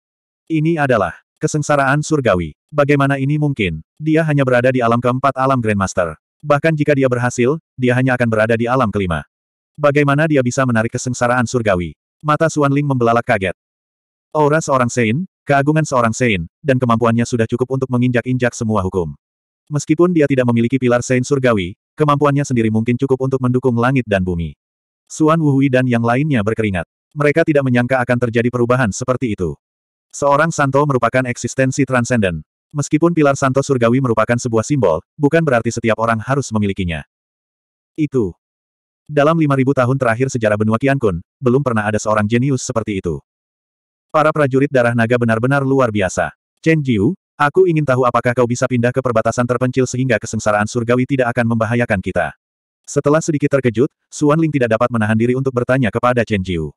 Speaker 1: Ini adalah kesengsaraan surgawi. Bagaimana ini mungkin? Dia hanya berada di alam keempat alam Grandmaster. Bahkan jika dia berhasil, dia hanya akan berada di alam kelima. Bagaimana dia bisa menarik kesengsaraan surgawi? Mata Suan Ling membelalak kaget. Aura seorang Sein, keagungan seorang Sein, dan kemampuannya sudah cukup untuk menginjak-injak semua hukum. Meskipun dia tidak memiliki pilar Sein surgawi, kemampuannya sendiri mungkin cukup untuk mendukung langit dan bumi. Suan Wuhui dan yang lainnya berkeringat. Mereka tidak menyangka akan terjadi perubahan seperti itu. Seorang Santo merupakan eksistensi transenden. Meskipun pilar Santo surgawi merupakan sebuah simbol, bukan berarti setiap orang harus memilikinya. Itu. Dalam 5.000 tahun terakhir sejarah benua Qiankun, belum pernah ada seorang jenius seperti itu. Para prajurit darah naga benar-benar luar biasa. Chen Jiu, aku ingin tahu apakah kau bisa pindah ke perbatasan terpencil sehingga kesengsaraan surgawi tidak akan membahayakan kita. Setelah sedikit terkejut, Suan Ling tidak dapat menahan diri untuk bertanya kepada Chen Jiu.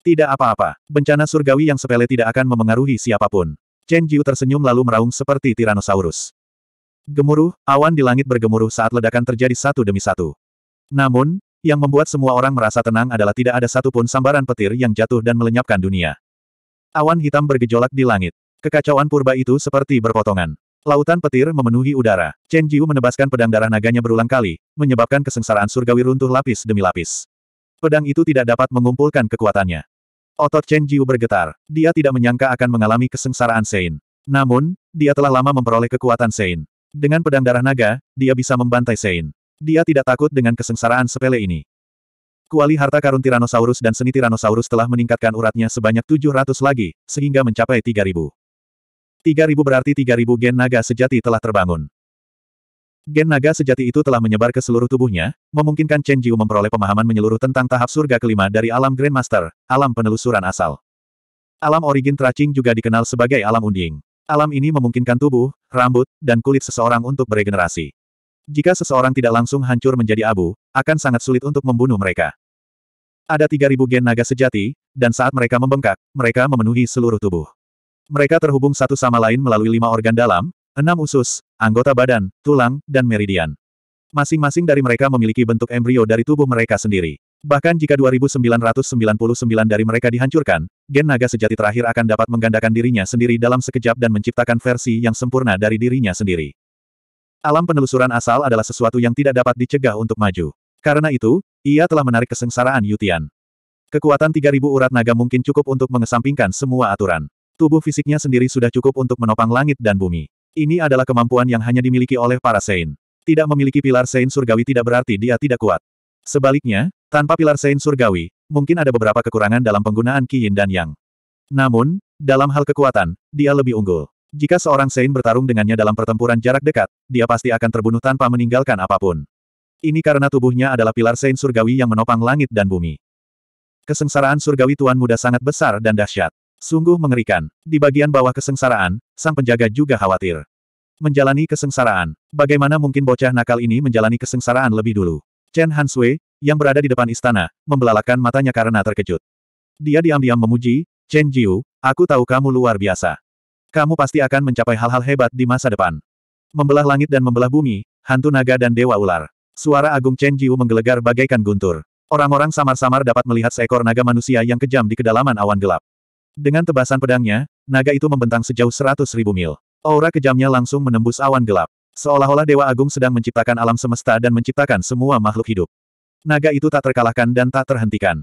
Speaker 1: Tidak apa-apa, bencana surgawi yang sepele tidak akan memengaruhi siapapun. Chen Jiu tersenyum lalu meraung seperti Tyrannosaurus. Gemuruh, awan di langit bergemuruh saat ledakan terjadi satu demi satu. Namun, yang membuat semua orang merasa tenang adalah tidak ada satupun sambaran petir yang jatuh dan melenyapkan dunia. Awan hitam bergejolak di langit. Kekacauan purba itu seperti berpotongan. Lautan petir memenuhi udara. Chen Jiu menebaskan pedang darah naganya berulang kali, menyebabkan kesengsaraan surgawi runtuh lapis demi lapis. Pedang itu tidak dapat mengumpulkan kekuatannya. Otot Chen Jiu bergetar. Dia tidak menyangka akan mengalami kesengsaraan Sein. Namun, dia telah lama memperoleh kekuatan Sein. Dengan pedang darah naga, dia bisa membantai Sein. Dia tidak takut dengan kesengsaraan sepele ini. Kuali harta karun Tyrannosaurus dan seni Tyrannosaurus telah meningkatkan uratnya sebanyak 700 lagi, sehingga mencapai 3000. 3000 berarti 3000 gen naga sejati telah terbangun. Gen naga sejati itu telah menyebar ke seluruh tubuhnya, memungkinkan Chen Jiu memperoleh pemahaman menyeluruh tentang tahap surga kelima dari alam Grandmaster, alam penelusuran asal. Alam origin tracing juga dikenal sebagai alam unding. Alam ini memungkinkan tubuh, rambut, dan kulit seseorang untuk beregenerasi. Jika seseorang tidak langsung hancur menjadi abu, akan sangat sulit untuk membunuh mereka. Ada 3.000 gen naga sejati, dan saat mereka membengkak, mereka memenuhi seluruh tubuh. Mereka terhubung satu sama lain melalui lima organ dalam, Enam usus, anggota badan, tulang, dan meridian. Masing-masing dari mereka memiliki bentuk embrio dari tubuh mereka sendiri. Bahkan jika 2999 dari mereka dihancurkan, gen naga sejati terakhir akan dapat menggandakan dirinya sendiri dalam sekejap dan menciptakan versi yang sempurna dari dirinya sendiri. Alam penelusuran asal adalah sesuatu yang tidak dapat dicegah untuk maju. Karena itu, ia telah menarik kesengsaraan Yutian. Kekuatan 3000 urat naga mungkin cukup untuk mengesampingkan semua aturan. Tubuh fisiknya sendiri sudah cukup untuk menopang langit dan bumi. Ini adalah kemampuan yang hanya dimiliki oleh para Sein. Tidak memiliki pilar Sein surgawi tidak berarti dia tidak kuat. Sebaliknya, tanpa pilar Sein surgawi, mungkin ada beberapa kekurangan dalam penggunaan Qi Yin dan Yang. Namun, dalam hal kekuatan, dia lebih unggul. Jika seorang Sein bertarung dengannya dalam pertempuran jarak dekat, dia pasti akan terbunuh tanpa meninggalkan apapun. Ini karena tubuhnya adalah pilar Sein surgawi yang menopang langit dan bumi. Kesengsaraan surgawi Tuan Muda sangat besar dan dahsyat. Sungguh mengerikan. Di bagian bawah kesengsaraan, sang penjaga juga khawatir. Menjalani kesengsaraan. Bagaimana mungkin bocah nakal ini menjalani kesengsaraan lebih dulu? Chen Hanswe, yang berada di depan istana, membelalakan matanya karena terkejut. Dia diam-diam memuji, Chen Jiu, aku tahu kamu luar biasa. Kamu pasti akan mencapai hal-hal hebat di masa depan. Membelah langit dan membelah bumi, hantu naga dan dewa ular. Suara agung Chen Jiu menggelegar bagaikan guntur. Orang-orang samar-samar dapat melihat seekor naga manusia yang kejam di kedalaman awan gelap. Dengan tebasan pedangnya, naga itu membentang sejauh seratus ribu mil. Aura kejamnya langsung menembus awan gelap. Seolah-olah Dewa Agung sedang menciptakan alam semesta dan menciptakan semua makhluk hidup. Naga itu tak terkalahkan dan tak terhentikan.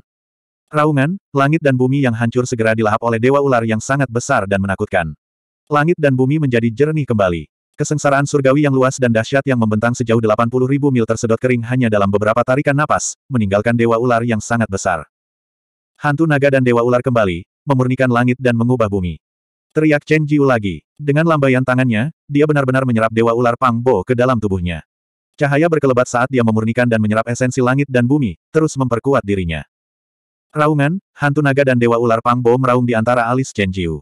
Speaker 1: Raungan, langit dan bumi yang hancur segera dilahap oleh Dewa Ular yang sangat besar dan menakutkan. Langit dan bumi menjadi jernih kembali. Kesengsaraan surgawi yang luas dan dahsyat yang membentang sejauh 80 ribu mil tersedot kering hanya dalam beberapa tarikan napas, meninggalkan Dewa Ular yang sangat besar. Hantu naga dan Dewa Ular kembali, memurnikan langit dan mengubah bumi. Teriak Chen Jiu lagi. Dengan lambaian tangannya, dia benar-benar menyerap Dewa Ular Pang Bo ke dalam tubuhnya. Cahaya berkelebat saat dia memurnikan dan menyerap esensi langit dan bumi, terus memperkuat dirinya. Raungan, hantu naga dan Dewa Ular Pang Bo meraung di antara alis Chen Jiu.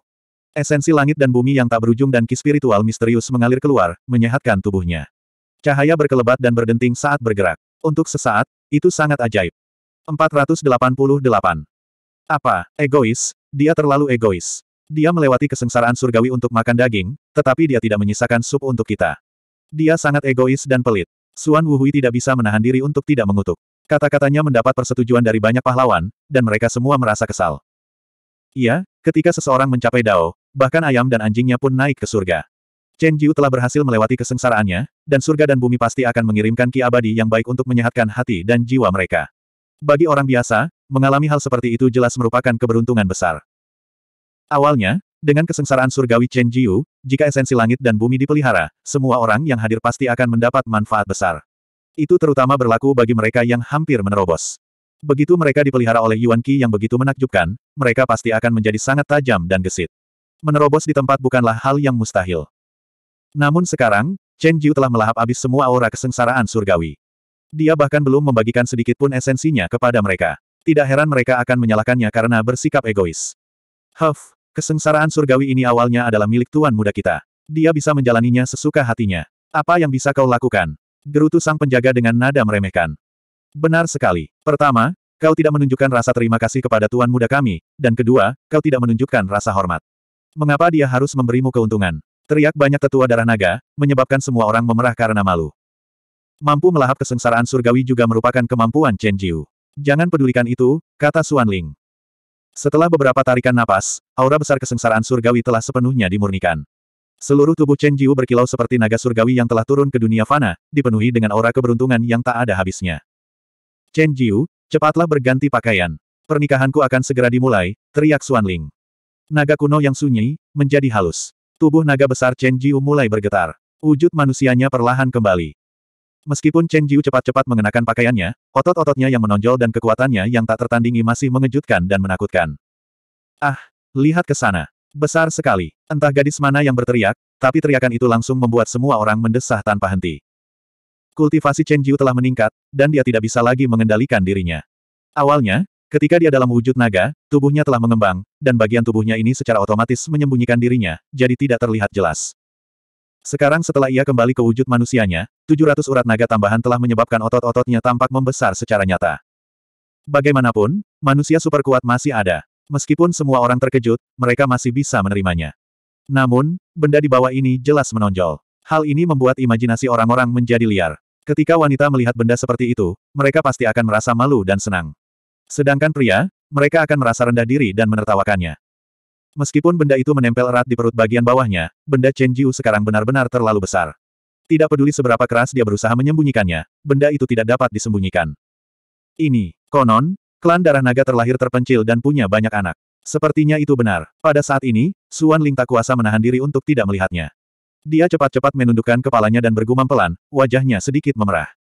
Speaker 1: Esensi langit dan bumi yang tak berujung dan ki spiritual misterius mengalir keluar, menyehatkan tubuhnya. Cahaya berkelebat dan berdenting saat bergerak. Untuk sesaat, itu sangat ajaib. 488. Apa, egois, dia terlalu egois. Dia melewati kesengsaraan surgawi untuk makan daging, tetapi dia tidak menyisakan sup untuk kita. Dia sangat egois dan pelit. Suan Wuhui tidak bisa menahan diri untuk tidak mengutuk. Kata-katanya mendapat persetujuan dari banyak pahlawan, dan mereka semua merasa kesal. Iya, ketika seseorang mencapai dao, bahkan ayam dan anjingnya pun naik ke surga. Chen Jiu telah berhasil melewati kesengsaraannya, dan surga dan bumi pasti akan mengirimkan ki abadi yang baik untuk menyehatkan hati dan jiwa mereka. Bagi orang biasa, mengalami hal seperti itu jelas merupakan keberuntungan besar. Awalnya, dengan kesengsaraan surgawi Chen Jiu, jika esensi langit dan bumi dipelihara, semua orang yang hadir pasti akan mendapat manfaat besar. Itu terutama berlaku bagi mereka yang hampir menerobos. Begitu mereka dipelihara oleh Yuan Qi yang begitu menakjubkan, mereka pasti akan menjadi sangat tajam dan gesit. Menerobos di tempat bukanlah hal yang mustahil. Namun sekarang, Chen Jiu telah melahap habis semua aura kesengsaraan surgawi. Dia bahkan belum membagikan sedikit pun esensinya kepada mereka. Tidak heran mereka akan menyalahkannya karena bersikap egois. Huff, kesengsaraan surgawi ini awalnya adalah milik tuan muda kita. Dia bisa menjalaninya sesuka hatinya. Apa yang bisa kau lakukan? Gerutu sang penjaga dengan nada meremehkan. Benar sekali. Pertama, kau tidak menunjukkan rasa terima kasih kepada tuan muda kami, dan kedua, kau tidak menunjukkan rasa hormat. Mengapa dia harus memberimu keuntungan? Teriak banyak tetua darah naga, menyebabkan semua orang memerah karena malu. Mampu melahap kesengsaraan surgawi juga merupakan kemampuan Chen Jiu. Jangan pedulikan itu, kata Xuan Ling. Setelah beberapa tarikan napas, aura besar kesengsaraan surgawi telah sepenuhnya dimurnikan. Seluruh tubuh Chen Jiu berkilau seperti naga surgawi yang telah turun ke dunia fana, dipenuhi dengan aura keberuntungan yang tak ada habisnya. Chen Jiu, cepatlah berganti pakaian. Pernikahanku akan segera dimulai, teriak Xuan Ling. Naga kuno yang sunyi, menjadi halus. Tubuh naga besar Chen Jiu mulai bergetar. Wujud manusianya perlahan kembali. Meskipun Chen Jiu cepat-cepat mengenakan pakaiannya, otot-ototnya yang menonjol dan kekuatannya yang tak tertandingi masih mengejutkan dan menakutkan. Ah, lihat ke sana. Besar sekali. Entah gadis mana yang berteriak, tapi teriakan itu langsung membuat semua orang mendesah tanpa henti. Kultivasi Chen Jiu telah meningkat, dan dia tidak bisa lagi mengendalikan dirinya. Awalnya, ketika dia dalam wujud naga, tubuhnya telah mengembang, dan bagian tubuhnya ini secara otomatis menyembunyikan dirinya, jadi tidak terlihat jelas. Sekarang setelah ia kembali ke wujud manusianya, 700 urat naga tambahan telah menyebabkan otot-ototnya tampak membesar secara nyata. Bagaimanapun, manusia super kuat masih ada. Meskipun semua orang terkejut, mereka masih bisa menerimanya. Namun, benda di bawah ini jelas menonjol. Hal ini membuat imajinasi orang-orang menjadi liar. Ketika wanita melihat benda seperti itu, mereka pasti akan merasa malu dan senang. Sedangkan pria, mereka akan merasa rendah diri dan menertawakannya. Meskipun benda itu menempel erat di perut bagian bawahnya, benda Chen Jiu sekarang benar-benar terlalu besar. Tidak peduli seberapa keras dia berusaha menyembunyikannya, benda itu tidak dapat disembunyikan. Ini, konon, klan darah naga terlahir terpencil dan punya banyak anak. Sepertinya itu benar. Pada saat ini, Suan Ling tak kuasa menahan diri untuk tidak melihatnya. Dia cepat-cepat menundukkan kepalanya dan bergumam pelan, wajahnya sedikit memerah.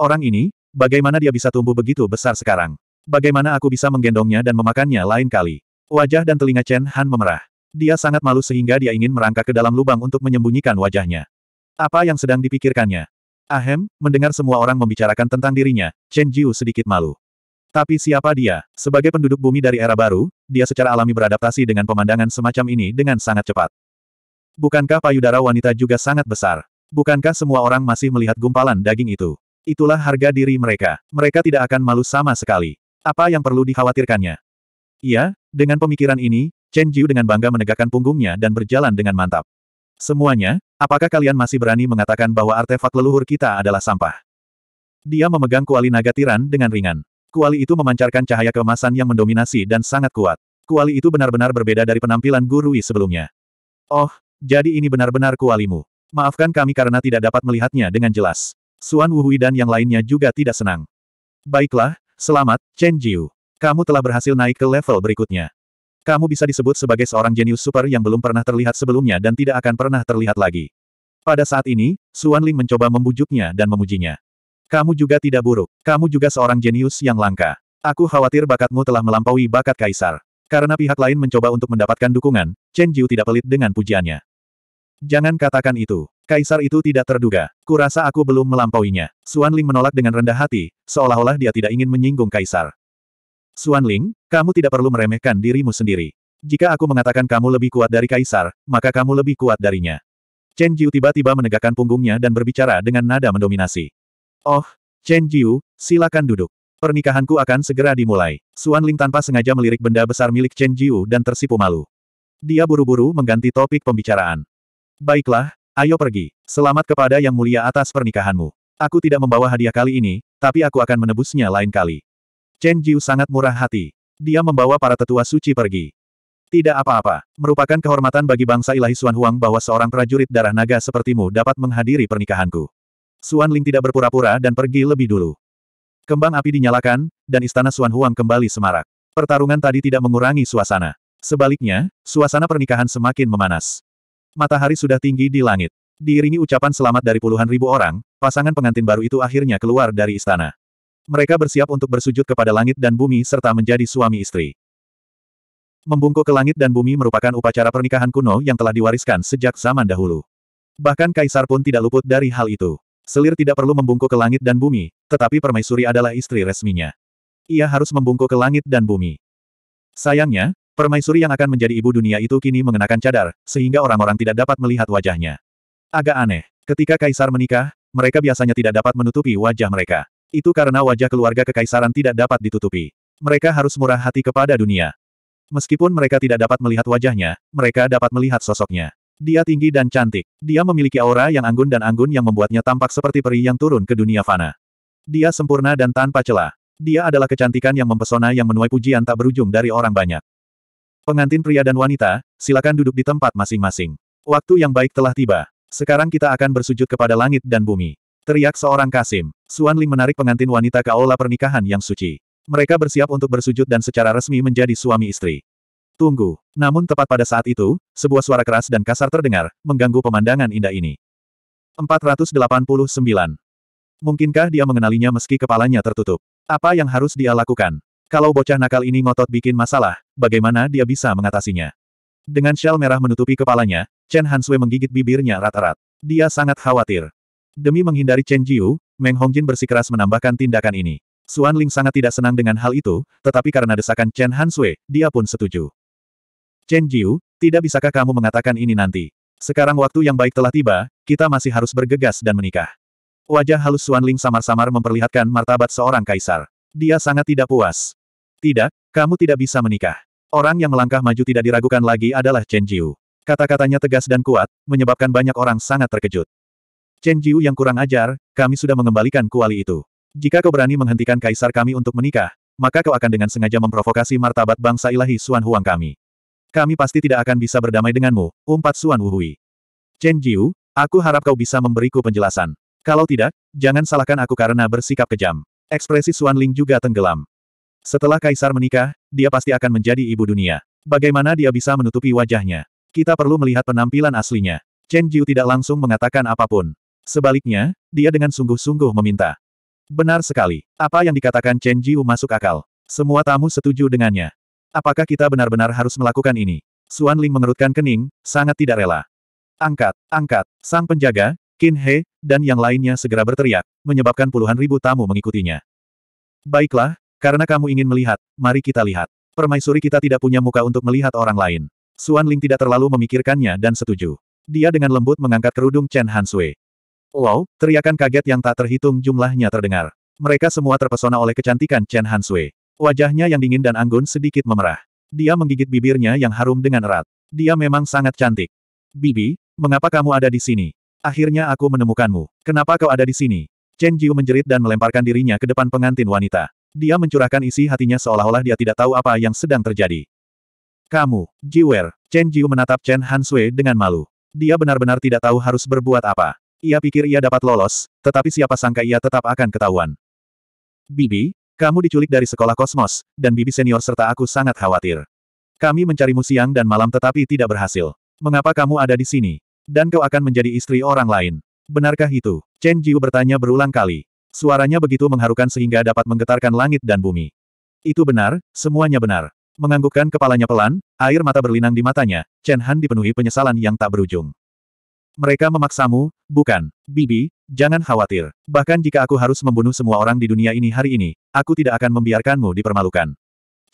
Speaker 1: Orang ini, bagaimana dia bisa tumbuh begitu besar sekarang? Bagaimana aku bisa menggendongnya dan memakannya lain kali? Wajah dan telinga Chen Han memerah. Dia sangat malu sehingga dia ingin merangkak ke dalam lubang untuk menyembunyikan wajahnya. Apa yang sedang dipikirkannya? Ahem, mendengar semua orang membicarakan tentang dirinya, Chen Jiu sedikit malu. Tapi siapa dia? Sebagai penduduk bumi dari era baru, dia secara alami beradaptasi dengan pemandangan semacam ini dengan sangat cepat. Bukankah payudara wanita juga sangat besar? Bukankah semua orang masih melihat gumpalan daging itu? Itulah harga diri mereka. Mereka tidak akan malu sama sekali. Apa yang perlu dikhawatirkannya? Iya, dengan pemikiran ini, Chen Jiu dengan bangga menegakkan punggungnya dan berjalan dengan mantap. Semuanya, apakah kalian masih berani mengatakan bahwa artefak leluhur kita adalah sampah? Dia memegang kuali naga tiran dengan ringan. Kuali itu memancarkan cahaya kemasan yang mendominasi dan sangat kuat. Kuali itu benar-benar berbeda dari penampilan Gurui sebelumnya. Oh, jadi ini benar-benar kualimu. Maafkan kami karena tidak dapat melihatnya dengan jelas. Suan Wuhui dan yang lainnya juga tidak senang. Baiklah, selamat, Chen Jiu. Kamu telah berhasil naik ke level berikutnya. Kamu bisa disebut sebagai seorang jenius super yang belum pernah terlihat sebelumnya dan tidak akan pernah terlihat lagi. Pada saat ini, Suan Ling mencoba membujuknya dan memujinya. Kamu juga tidak buruk. Kamu juga seorang jenius yang langka. Aku khawatir bakatmu telah melampaui bakat kaisar. Karena pihak lain mencoba untuk mendapatkan dukungan, Chen Jiu tidak pelit dengan pujiannya. Jangan katakan itu. Kaisar itu tidak terduga. Kurasa aku belum melampauinya. Suan Ling menolak dengan rendah hati, seolah-olah dia tidak ingin menyinggung kaisar. Suan Ling, kamu tidak perlu meremehkan dirimu sendiri. Jika aku mengatakan kamu lebih kuat dari Kaisar, maka kamu lebih kuat darinya. Chen Jiu tiba-tiba menegakkan punggungnya dan berbicara dengan nada mendominasi. Oh, Chen Jiu, silakan duduk. Pernikahanku akan segera dimulai. Suan Ling tanpa sengaja melirik benda besar milik Chen Jiu dan tersipu malu. Dia buru-buru mengganti topik pembicaraan. Baiklah, ayo pergi. Selamat kepada Yang Mulia atas pernikahanmu. Aku tidak membawa hadiah kali ini, tapi aku akan menebusnya lain kali. Chen Jiu sangat murah hati. Dia membawa para tetua suci pergi. Tidak apa-apa. Merupakan kehormatan bagi bangsa ilahi Suan Huang bahwa seorang prajurit darah naga sepertimu dapat menghadiri pernikahanku. Suan Ling tidak berpura-pura dan pergi lebih dulu. Kembang api dinyalakan, dan istana Suan Huang kembali semarak. Pertarungan tadi tidak mengurangi suasana. Sebaliknya, suasana pernikahan semakin memanas. Matahari sudah tinggi di langit. Diiringi ucapan selamat dari puluhan ribu orang, pasangan pengantin baru itu akhirnya keluar dari istana. Mereka bersiap untuk bersujud kepada langit dan bumi serta menjadi suami istri. Membungkuk ke langit dan bumi merupakan upacara pernikahan kuno yang telah diwariskan sejak zaman dahulu. Bahkan kaisar pun tidak luput dari hal itu. Selir tidak perlu membungkuk ke langit dan bumi, tetapi permaisuri adalah istri resminya. Ia harus membungkuk ke langit dan bumi. Sayangnya, permaisuri yang akan menjadi ibu dunia itu kini mengenakan cadar, sehingga orang-orang tidak dapat melihat wajahnya. Agak aneh. Ketika kaisar menikah, mereka biasanya tidak dapat menutupi wajah mereka. Itu karena wajah keluarga kekaisaran tidak dapat ditutupi. Mereka harus murah hati kepada dunia. Meskipun mereka tidak dapat melihat wajahnya, mereka dapat melihat sosoknya. Dia tinggi dan cantik. Dia memiliki aura yang anggun dan anggun yang membuatnya tampak seperti peri yang turun ke dunia fana. Dia sempurna dan tanpa celah. Dia adalah kecantikan yang mempesona yang menuai pujian tak berujung dari orang banyak. Pengantin pria dan wanita, silakan duduk di tempat masing-masing. Waktu yang baik telah tiba. Sekarang kita akan bersujud kepada langit dan bumi. Teriak seorang Kasim. Suan Ling menarik pengantin wanita ke aula pernikahan yang suci. Mereka bersiap untuk bersujud dan secara resmi menjadi suami istri. Tunggu. Namun tepat pada saat itu, sebuah suara keras dan kasar terdengar, mengganggu pemandangan indah ini. 489. Mungkinkah dia mengenalinya meski kepalanya tertutup? Apa yang harus dia lakukan? Kalau bocah nakal ini ngotot bikin masalah, bagaimana dia bisa mengatasinya? Dengan shell merah menutupi kepalanya, Chen Hansue menggigit bibirnya rata rat Dia sangat khawatir. Demi menghindari Chen Jiu, Meng Hongjin bersikeras menambahkan tindakan ini. Suan Ling sangat tidak senang dengan hal itu, tetapi karena desakan Chen Han Sui, dia pun setuju. Chen Jiu, tidak bisakah kamu mengatakan ini nanti? Sekarang waktu yang baik telah tiba, kita masih harus bergegas dan menikah. Wajah halus Suan Ling samar-samar memperlihatkan martabat seorang kaisar. Dia sangat tidak puas. Tidak, kamu tidak bisa menikah. Orang yang melangkah maju tidak diragukan lagi adalah Chen Jiu. Kata-katanya tegas dan kuat, menyebabkan banyak orang sangat terkejut. Chen Jiu yang kurang ajar, kami sudah mengembalikan kuali itu. Jika kau berani menghentikan kaisar kami untuk menikah, maka kau akan dengan sengaja memprovokasi martabat bangsa ilahi Suan Huang kami. Kami pasti tidak akan bisa berdamai denganmu, umpat Suan Wuhui. Chen Jiu, aku harap kau bisa memberiku penjelasan. Kalau tidak, jangan salahkan aku karena bersikap kejam. Ekspresi Suan Ling juga tenggelam. Setelah kaisar menikah, dia pasti akan menjadi ibu dunia. Bagaimana dia bisa menutupi wajahnya? Kita perlu melihat penampilan aslinya. Chen Jiu tidak langsung mengatakan apapun. Sebaliknya, dia dengan sungguh-sungguh meminta. Benar sekali. Apa yang dikatakan Chen Jiu masuk akal. Semua tamu setuju dengannya. Apakah kita benar-benar harus melakukan ini? Suan Ling mengerutkan kening, sangat tidak rela. Angkat, angkat, sang penjaga, Qin He, dan yang lainnya segera berteriak, menyebabkan puluhan ribu tamu mengikutinya. Baiklah, karena kamu ingin melihat, mari kita lihat. Permaisuri kita tidak punya muka untuk melihat orang lain. Suan Ling tidak terlalu memikirkannya dan setuju. Dia dengan lembut mengangkat kerudung Chen Han Sui. Wow, teriakan kaget yang tak terhitung jumlahnya terdengar. Mereka semua terpesona oleh kecantikan Chen Hansui. Wajahnya yang dingin dan anggun sedikit memerah. Dia menggigit bibirnya yang harum dengan erat. Dia memang sangat cantik. Bibi, mengapa kamu ada di sini? Akhirnya aku menemukanmu. Kenapa kau ada di sini? Chen Jiu menjerit dan melemparkan dirinya ke depan pengantin wanita. Dia mencurahkan isi hatinya seolah-olah dia tidak tahu apa yang sedang terjadi. Kamu, Jiwer. Chen Jiu menatap Chen Hansui dengan malu. Dia benar-benar tidak tahu harus berbuat apa. Ia pikir ia dapat lolos, tetapi siapa sangka ia tetap akan ketahuan. Bibi, kamu diculik dari sekolah kosmos, dan Bibi senior serta aku sangat khawatir. Kami mencarimu siang dan malam tetapi tidak berhasil. Mengapa kamu ada di sini? Dan kau akan menjadi istri orang lain. Benarkah itu? Chen Jiu bertanya berulang kali. Suaranya begitu mengharukan sehingga dapat menggetarkan langit dan bumi. Itu benar, semuanya benar. Menganggukkan kepalanya pelan, air mata berlinang di matanya, Chen Han dipenuhi penyesalan yang tak berujung. Mereka memaksamu, bukan. Bibi, jangan khawatir. Bahkan jika aku harus membunuh semua orang di dunia ini hari ini, aku tidak akan membiarkanmu dipermalukan.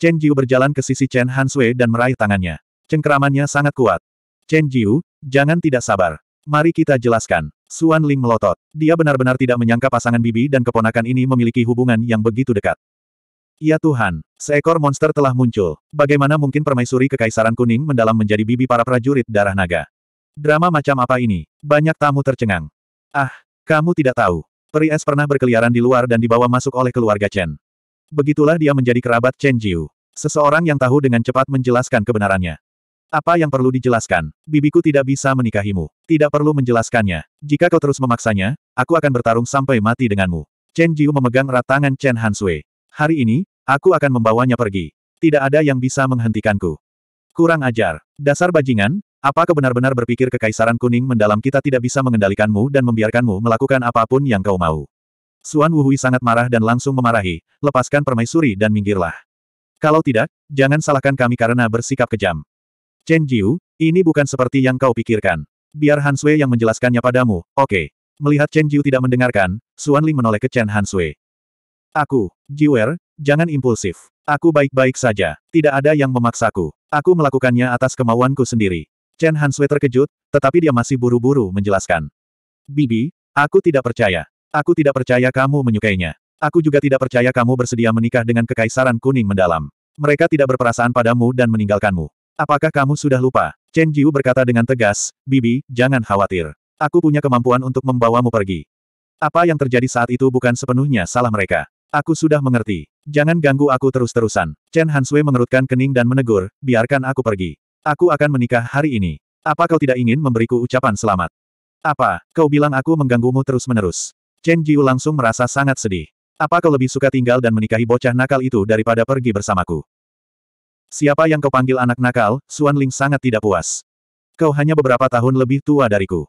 Speaker 1: Chen Jiu berjalan ke sisi Chen Hansue dan meraih tangannya. Cengkeramannya sangat kuat. Chen Jiu, jangan tidak sabar. Mari kita jelaskan. Suan Ling melotot. Dia benar-benar tidak menyangka pasangan bibi dan keponakan ini memiliki hubungan yang begitu dekat. Ya Tuhan, seekor monster telah muncul. Bagaimana mungkin permaisuri kekaisaran kuning mendalam menjadi bibi para prajurit darah naga? Drama macam apa ini? Banyak tamu tercengang. Ah, kamu tidak tahu. Peri es pernah berkeliaran di luar dan dibawa masuk oleh keluarga Chen. Begitulah dia menjadi kerabat Chen Jiu. Seseorang yang tahu dengan cepat menjelaskan kebenarannya. Apa yang perlu dijelaskan? Bibiku tidak bisa menikahimu. Tidak perlu menjelaskannya. Jika kau terus memaksanya, aku akan bertarung sampai mati denganmu. Chen Jiu memegang erat tangan Chen Hansui. Hari ini, aku akan membawanya pergi. Tidak ada yang bisa menghentikanku. Kurang ajar. Dasar bajingan, apa kau benar-benar berpikir kekaisaran kuning mendalam kita tidak bisa mengendalikanmu dan membiarkanmu melakukan apapun yang kau mau? Suan Wuhui sangat marah dan langsung memarahi, lepaskan permaisuri dan minggirlah. Kalau tidak, jangan salahkan kami karena bersikap kejam. Chen Jiu, ini bukan seperti yang kau pikirkan. Biar Han Sui yang menjelaskannya padamu, oke. Okay. Melihat Chen Jiu tidak mendengarkan, Suan Ling menoleh ke Chen Han Sui. Aku, Jiwer, jangan impulsif. Aku baik-baik saja. Tidak ada yang memaksaku. Aku melakukannya atas kemauanku sendiri. Chen Hansui terkejut, tetapi dia masih buru-buru menjelaskan. Bibi, aku tidak percaya. Aku tidak percaya kamu menyukainya. Aku juga tidak percaya kamu bersedia menikah dengan Kekaisaran Kuning Mendalam. Mereka tidak berperasaan padamu dan meninggalkanmu. Apakah kamu sudah lupa? Chen Jiu berkata dengan tegas, Bibi, jangan khawatir. Aku punya kemampuan untuk membawamu pergi. Apa yang terjadi saat itu bukan sepenuhnya salah mereka. Aku sudah mengerti. Jangan ganggu aku terus-terusan. Chen Hansui mengerutkan kening dan menegur, biarkan aku pergi. Aku akan menikah hari ini. Apa kau tidak ingin memberiku ucapan selamat? Apa, kau bilang aku mengganggumu terus-menerus? Chen Jiu langsung merasa sangat sedih. Apa kau lebih suka tinggal dan menikahi bocah nakal itu daripada pergi bersamaku? Siapa yang kau panggil anak nakal, Suan Ling sangat tidak puas. Kau hanya beberapa tahun lebih tua dariku.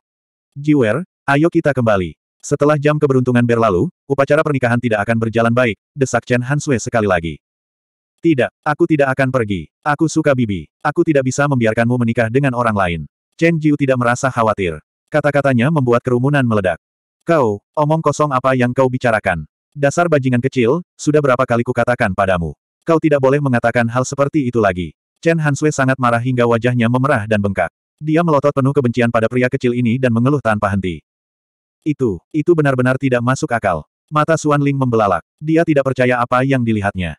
Speaker 1: Jiwer, ayo kita kembali. Setelah jam keberuntungan berlalu, upacara pernikahan tidak akan berjalan baik, desak Chen Hansue sekali lagi. Tidak, aku tidak akan pergi. Aku suka Bibi. Aku tidak bisa membiarkanmu menikah dengan orang lain. Chen Jiu tidak merasa khawatir. Kata-katanya membuat kerumunan meledak. Kau, omong kosong apa yang kau bicarakan? Dasar bajingan kecil, sudah berapa kali kukatakan padamu. Kau tidak boleh mengatakan hal seperti itu lagi. Chen Hansue sangat marah hingga wajahnya memerah dan bengkak. Dia melotot penuh kebencian pada pria kecil ini dan mengeluh tanpa henti. Itu, itu benar-benar tidak masuk akal. Mata Suan Ling membelalak. Dia tidak percaya apa yang dilihatnya.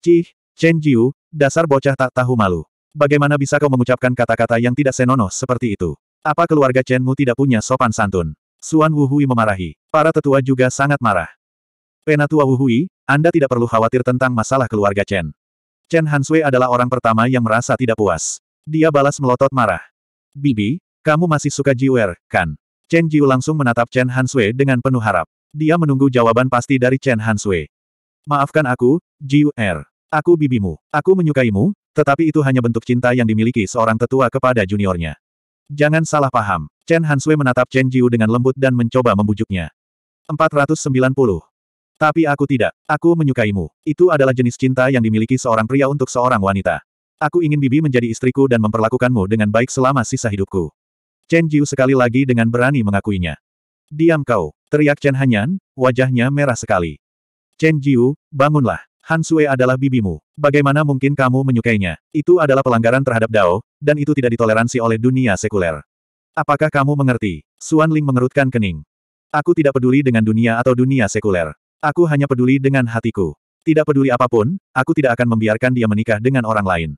Speaker 1: Cih, Chen Jiu, dasar bocah tak tahu malu. Bagaimana bisa kau mengucapkan kata-kata yang tidak senonoh seperti itu? Apa keluarga Chenmu tidak punya sopan santun? Suan Wuhui memarahi. Para tetua juga sangat marah. Penatua Wuhui, Anda tidak perlu khawatir tentang masalah keluarga Chen. Chen Hansui adalah orang pertama yang merasa tidak puas. Dia balas melotot marah. Bibi, kamu masih suka Jiwer, kan? Chen Jiu langsung menatap Chen Hansui dengan penuh harap. Dia menunggu jawaban pasti dari Chen Hansui. Maafkan aku, Jiwer. Aku bibimu. Aku menyukaimu, tetapi itu hanya bentuk cinta yang dimiliki seorang tetua kepada juniornya. Jangan salah paham. Chen Hansui menatap Chen Jiu dengan lembut dan mencoba membujuknya. 490. Tapi aku tidak. Aku menyukaimu. Itu adalah jenis cinta yang dimiliki seorang pria untuk seorang wanita. Aku ingin Bibi menjadi istriku dan memperlakukanmu dengan baik selama sisa hidupku. Chen Jiu sekali lagi dengan berani mengakuinya. Diam kau, teriak Chen Hanyan, wajahnya merah sekali. Chen Jiu, bangunlah. Han Sui adalah bibimu. Bagaimana mungkin kamu menyukainya? Itu adalah pelanggaran terhadap Dao, dan itu tidak ditoleransi oleh dunia sekuler. Apakah kamu mengerti? Suan Ling mengerutkan kening. Aku tidak peduli dengan dunia atau dunia sekuler. Aku hanya peduli dengan hatiku. Tidak peduli apapun, aku tidak akan membiarkan dia menikah dengan orang lain.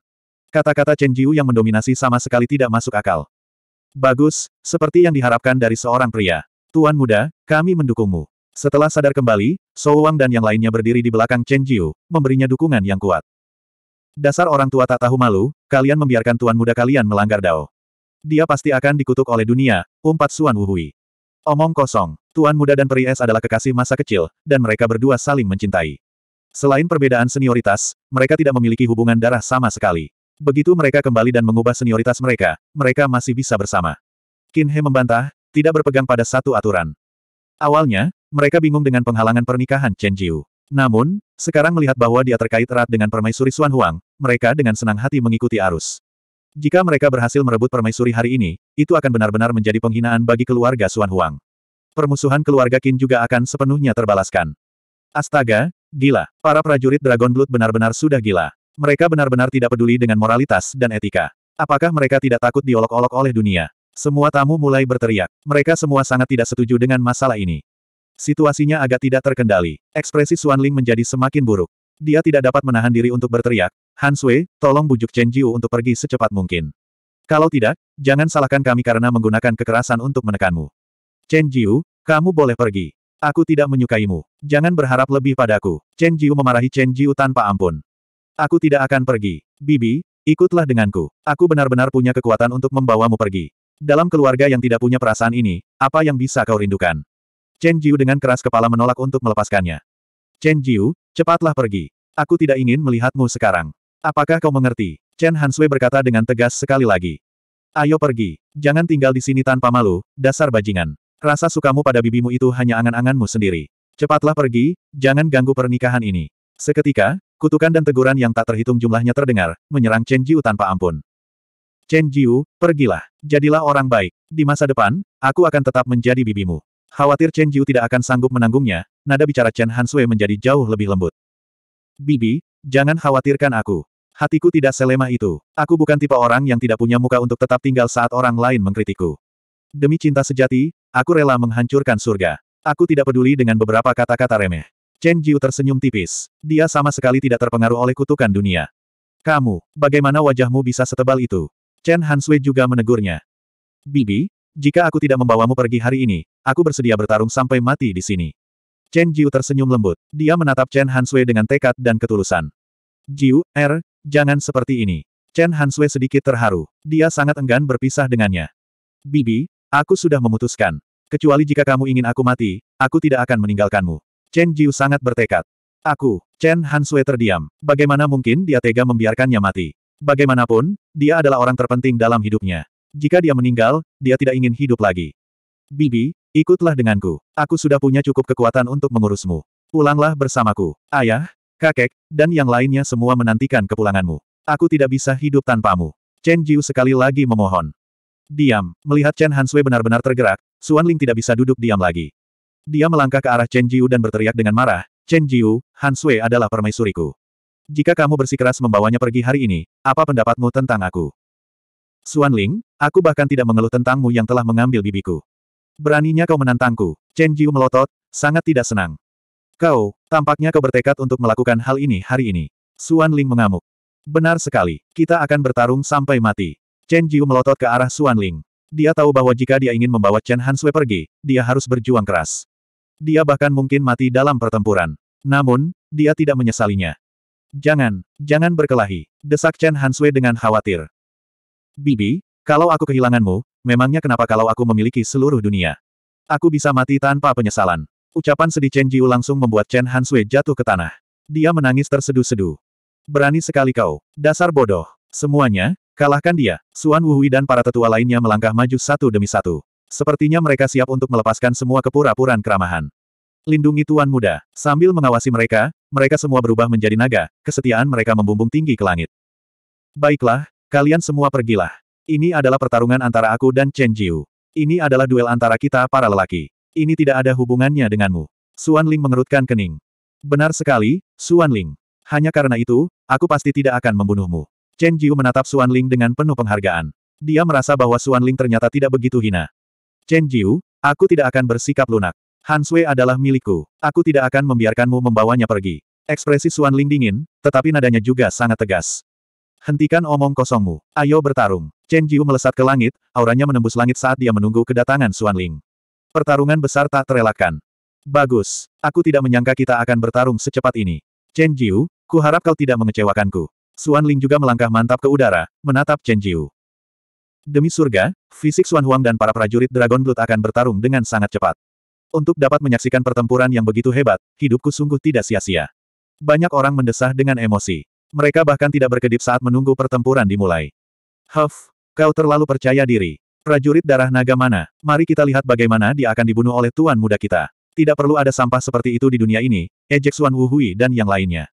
Speaker 1: Kata-kata Chen Jiu yang mendominasi sama sekali tidak masuk akal. Bagus, seperti yang diharapkan dari seorang pria. Tuan muda, kami mendukungmu. Setelah sadar kembali, Shou Wang dan yang lainnya berdiri di belakang Chen Jiu, memberinya dukungan yang kuat. Dasar orang tua tak tahu malu, kalian membiarkan tuan muda kalian melanggar Dao. Dia pasti akan dikutuk oleh dunia, umpat Suan Wuhui. Omong kosong, tuan muda dan peri es adalah kekasih masa kecil, dan mereka berdua saling mencintai. Selain perbedaan senioritas, mereka tidak memiliki hubungan darah sama sekali. Begitu mereka kembali dan mengubah senioritas mereka, mereka masih bisa bersama. Qin He membantah, tidak berpegang pada satu aturan. Awalnya, mereka bingung dengan penghalangan pernikahan Chen Jiu. Namun, sekarang melihat bahwa dia terkait erat dengan permaisuri Xuan Huang, mereka dengan senang hati mengikuti arus. Jika mereka berhasil merebut permaisuri hari ini, itu akan benar-benar menjadi penghinaan bagi keluarga Xuan Huang. Permusuhan keluarga Qin juga akan sepenuhnya terbalaskan. Astaga, gila. Para prajurit Dragon Blood benar-benar sudah gila. Mereka benar-benar tidak peduli dengan moralitas dan etika. Apakah mereka tidak takut diolok-olok oleh dunia? Semua tamu mulai berteriak. Mereka semua sangat tidak setuju dengan masalah ini. Situasinya agak tidak terkendali. Ekspresi Xuan Ling menjadi semakin buruk. Dia tidak dapat menahan diri untuk berteriak, Han Sui, tolong bujuk Chen Jiu untuk pergi secepat mungkin. Kalau tidak, jangan salahkan kami karena menggunakan kekerasan untuk menekanmu. Chen Jiu, kamu boleh pergi. Aku tidak menyukaimu. Jangan berharap lebih padaku. Chen Jiu memarahi Chen Jiu tanpa ampun. Aku tidak akan pergi. Bibi, ikutlah denganku. Aku benar-benar punya kekuatan untuk membawamu pergi. Dalam keluarga yang tidak punya perasaan ini, apa yang bisa kau rindukan? Chen Jiu dengan keras kepala menolak untuk melepaskannya. Chen Jiu, cepatlah pergi. Aku tidak ingin melihatmu sekarang. Apakah kau mengerti? Chen Hanswe berkata dengan tegas sekali lagi. Ayo pergi. Jangan tinggal di sini tanpa malu, dasar bajingan. Rasa sukamu pada bibimu itu hanya angan-anganmu sendiri. Cepatlah pergi, jangan ganggu pernikahan ini. Seketika, kutukan dan teguran yang tak terhitung jumlahnya terdengar, menyerang Chen Jiu tanpa ampun. Chen Jiu, pergilah. Jadilah orang baik. Di masa depan, aku akan tetap menjadi bibimu. Khawatir Chen Jiu tidak akan sanggup menanggungnya, nada bicara Chen Hansue menjadi jauh lebih lembut. Bibi, jangan khawatirkan aku. Hatiku tidak selemah itu. Aku bukan tipe orang yang tidak punya muka untuk tetap tinggal saat orang lain mengkritikku. Demi cinta sejati, aku rela menghancurkan surga. Aku tidak peduli dengan beberapa kata-kata remeh. Chen Jiu tersenyum tipis. Dia sama sekali tidak terpengaruh oleh kutukan dunia. Kamu, bagaimana wajahmu bisa setebal itu? Chen Hansui juga menegurnya. Bibi, jika aku tidak membawamu pergi hari ini, aku bersedia bertarung sampai mati di sini. Chen Jiu tersenyum lembut. Dia menatap Chen Hansue dengan tekad dan ketulusan. Jiu, Er, jangan seperti ini. Chen Hansue sedikit terharu. Dia sangat enggan berpisah dengannya. Bibi, aku sudah memutuskan. Kecuali jika kamu ingin aku mati, aku tidak akan meninggalkanmu. Chen Jiu sangat bertekad. Aku, Chen Hansue terdiam. Bagaimana mungkin dia tega membiarkannya mati? Bagaimanapun, dia adalah orang terpenting dalam hidupnya. Jika dia meninggal, dia tidak ingin hidup lagi. Bibi, ikutlah denganku. Aku sudah punya cukup kekuatan untuk mengurusmu. Pulanglah bersamaku. Ayah, kakek, dan yang lainnya semua menantikan kepulanganmu. Aku tidak bisa hidup tanpamu. Chen Jiu sekali lagi memohon. Diam. Melihat Chen Hansui benar-benar tergerak, Suan Ling tidak bisa duduk diam lagi. Dia melangkah ke arah Chen Jiu dan berteriak dengan marah, Chen Jiu, Hansui adalah permaisuriku. Jika kamu bersikeras membawanya pergi hari ini, apa pendapatmu tentang aku? Suan Ling, aku bahkan tidak mengeluh tentangmu yang telah mengambil bibiku. Beraninya kau menantangku. Chen Jiu melotot, sangat tidak senang. Kau, tampaknya kau bertekad untuk melakukan hal ini hari ini. Suan Ling mengamuk. Benar sekali, kita akan bertarung sampai mati. Chen Jiu melotot ke arah Suan Ling. Dia tahu bahwa jika dia ingin membawa Chen Hansue pergi, dia harus berjuang keras. Dia bahkan mungkin mati dalam pertempuran. Namun, dia tidak menyesalinya. Jangan, jangan berkelahi. Desak Chen Hansue dengan khawatir. Bibi, kalau aku kehilanganmu, memangnya kenapa kalau aku memiliki seluruh dunia? Aku bisa mati tanpa penyesalan. Ucapan sedih Chen Jiu langsung membuat Chen Han jatuh ke tanah. Dia menangis tersedu-sedu. Berani sekali kau, dasar bodoh. Semuanya, kalahkan dia. Suan Wuhui dan para tetua lainnya melangkah maju satu demi satu. Sepertinya mereka siap untuk melepaskan semua kepura puraan keramahan. Lindungi Tuan Muda. Sambil mengawasi mereka, mereka semua berubah menjadi naga, kesetiaan mereka membumbung tinggi ke langit. Baiklah, Kalian semua pergilah. Ini adalah pertarungan antara aku dan Chen Jiu. Ini adalah duel antara kita para lelaki. Ini tidak ada hubungannya denganmu. Suan Ling mengerutkan kening. Benar sekali, Suan Ling. Hanya karena itu, aku pasti tidak akan membunuhmu. Chen Jiu menatap Suan Ling dengan penuh penghargaan. Dia merasa bahwa Suan Ling ternyata tidak begitu hina. Chen Jiu, aku tidak akan bersikap lunak. Han Sui adalah milikku. Aku tidak akan membiarkanmu membawanya pergi. Ekspresi Suan Ling dingin, tetapi nadanya juga sangat tegas. Hentikan omong kosongmu. Ayo bertarung. Chen Jiu melesat ke langit, auranya menembus langit saat dia menunggu kedatangan Xuan Ling. Pertarungan besar tak terelakkan. Bagus. Aku tidak menyangka kita akan bertarung secepat ini. Chen Jiu, ku harap kau tidak mengecewakanku. Xuan Ling juga melangkah mantap ke udara, menatap Chen Jiu. Demi surga, fisik Xuan Huang dan para prajurit Dragon Blood akan bertarung dengan sangat cepat. Untuk dapat menyaksikan pertempuran yang begitu hebat, hidupku sungguh tidak sia-sia. Banyak orang mendesah dengan emosi. Mereka bahkan tidak berkedip saat menunggu pertempuran dimulai. Huff, kau terlalu percaya diri. Prajurit darah naga mana? Mari kita lihat bagaimana dia akan dibunuh oleh tuan muda kita. Tidak perlu ada sampah seperti itu di dunia ini, ejek Suan Wuhui dan yang lainnya.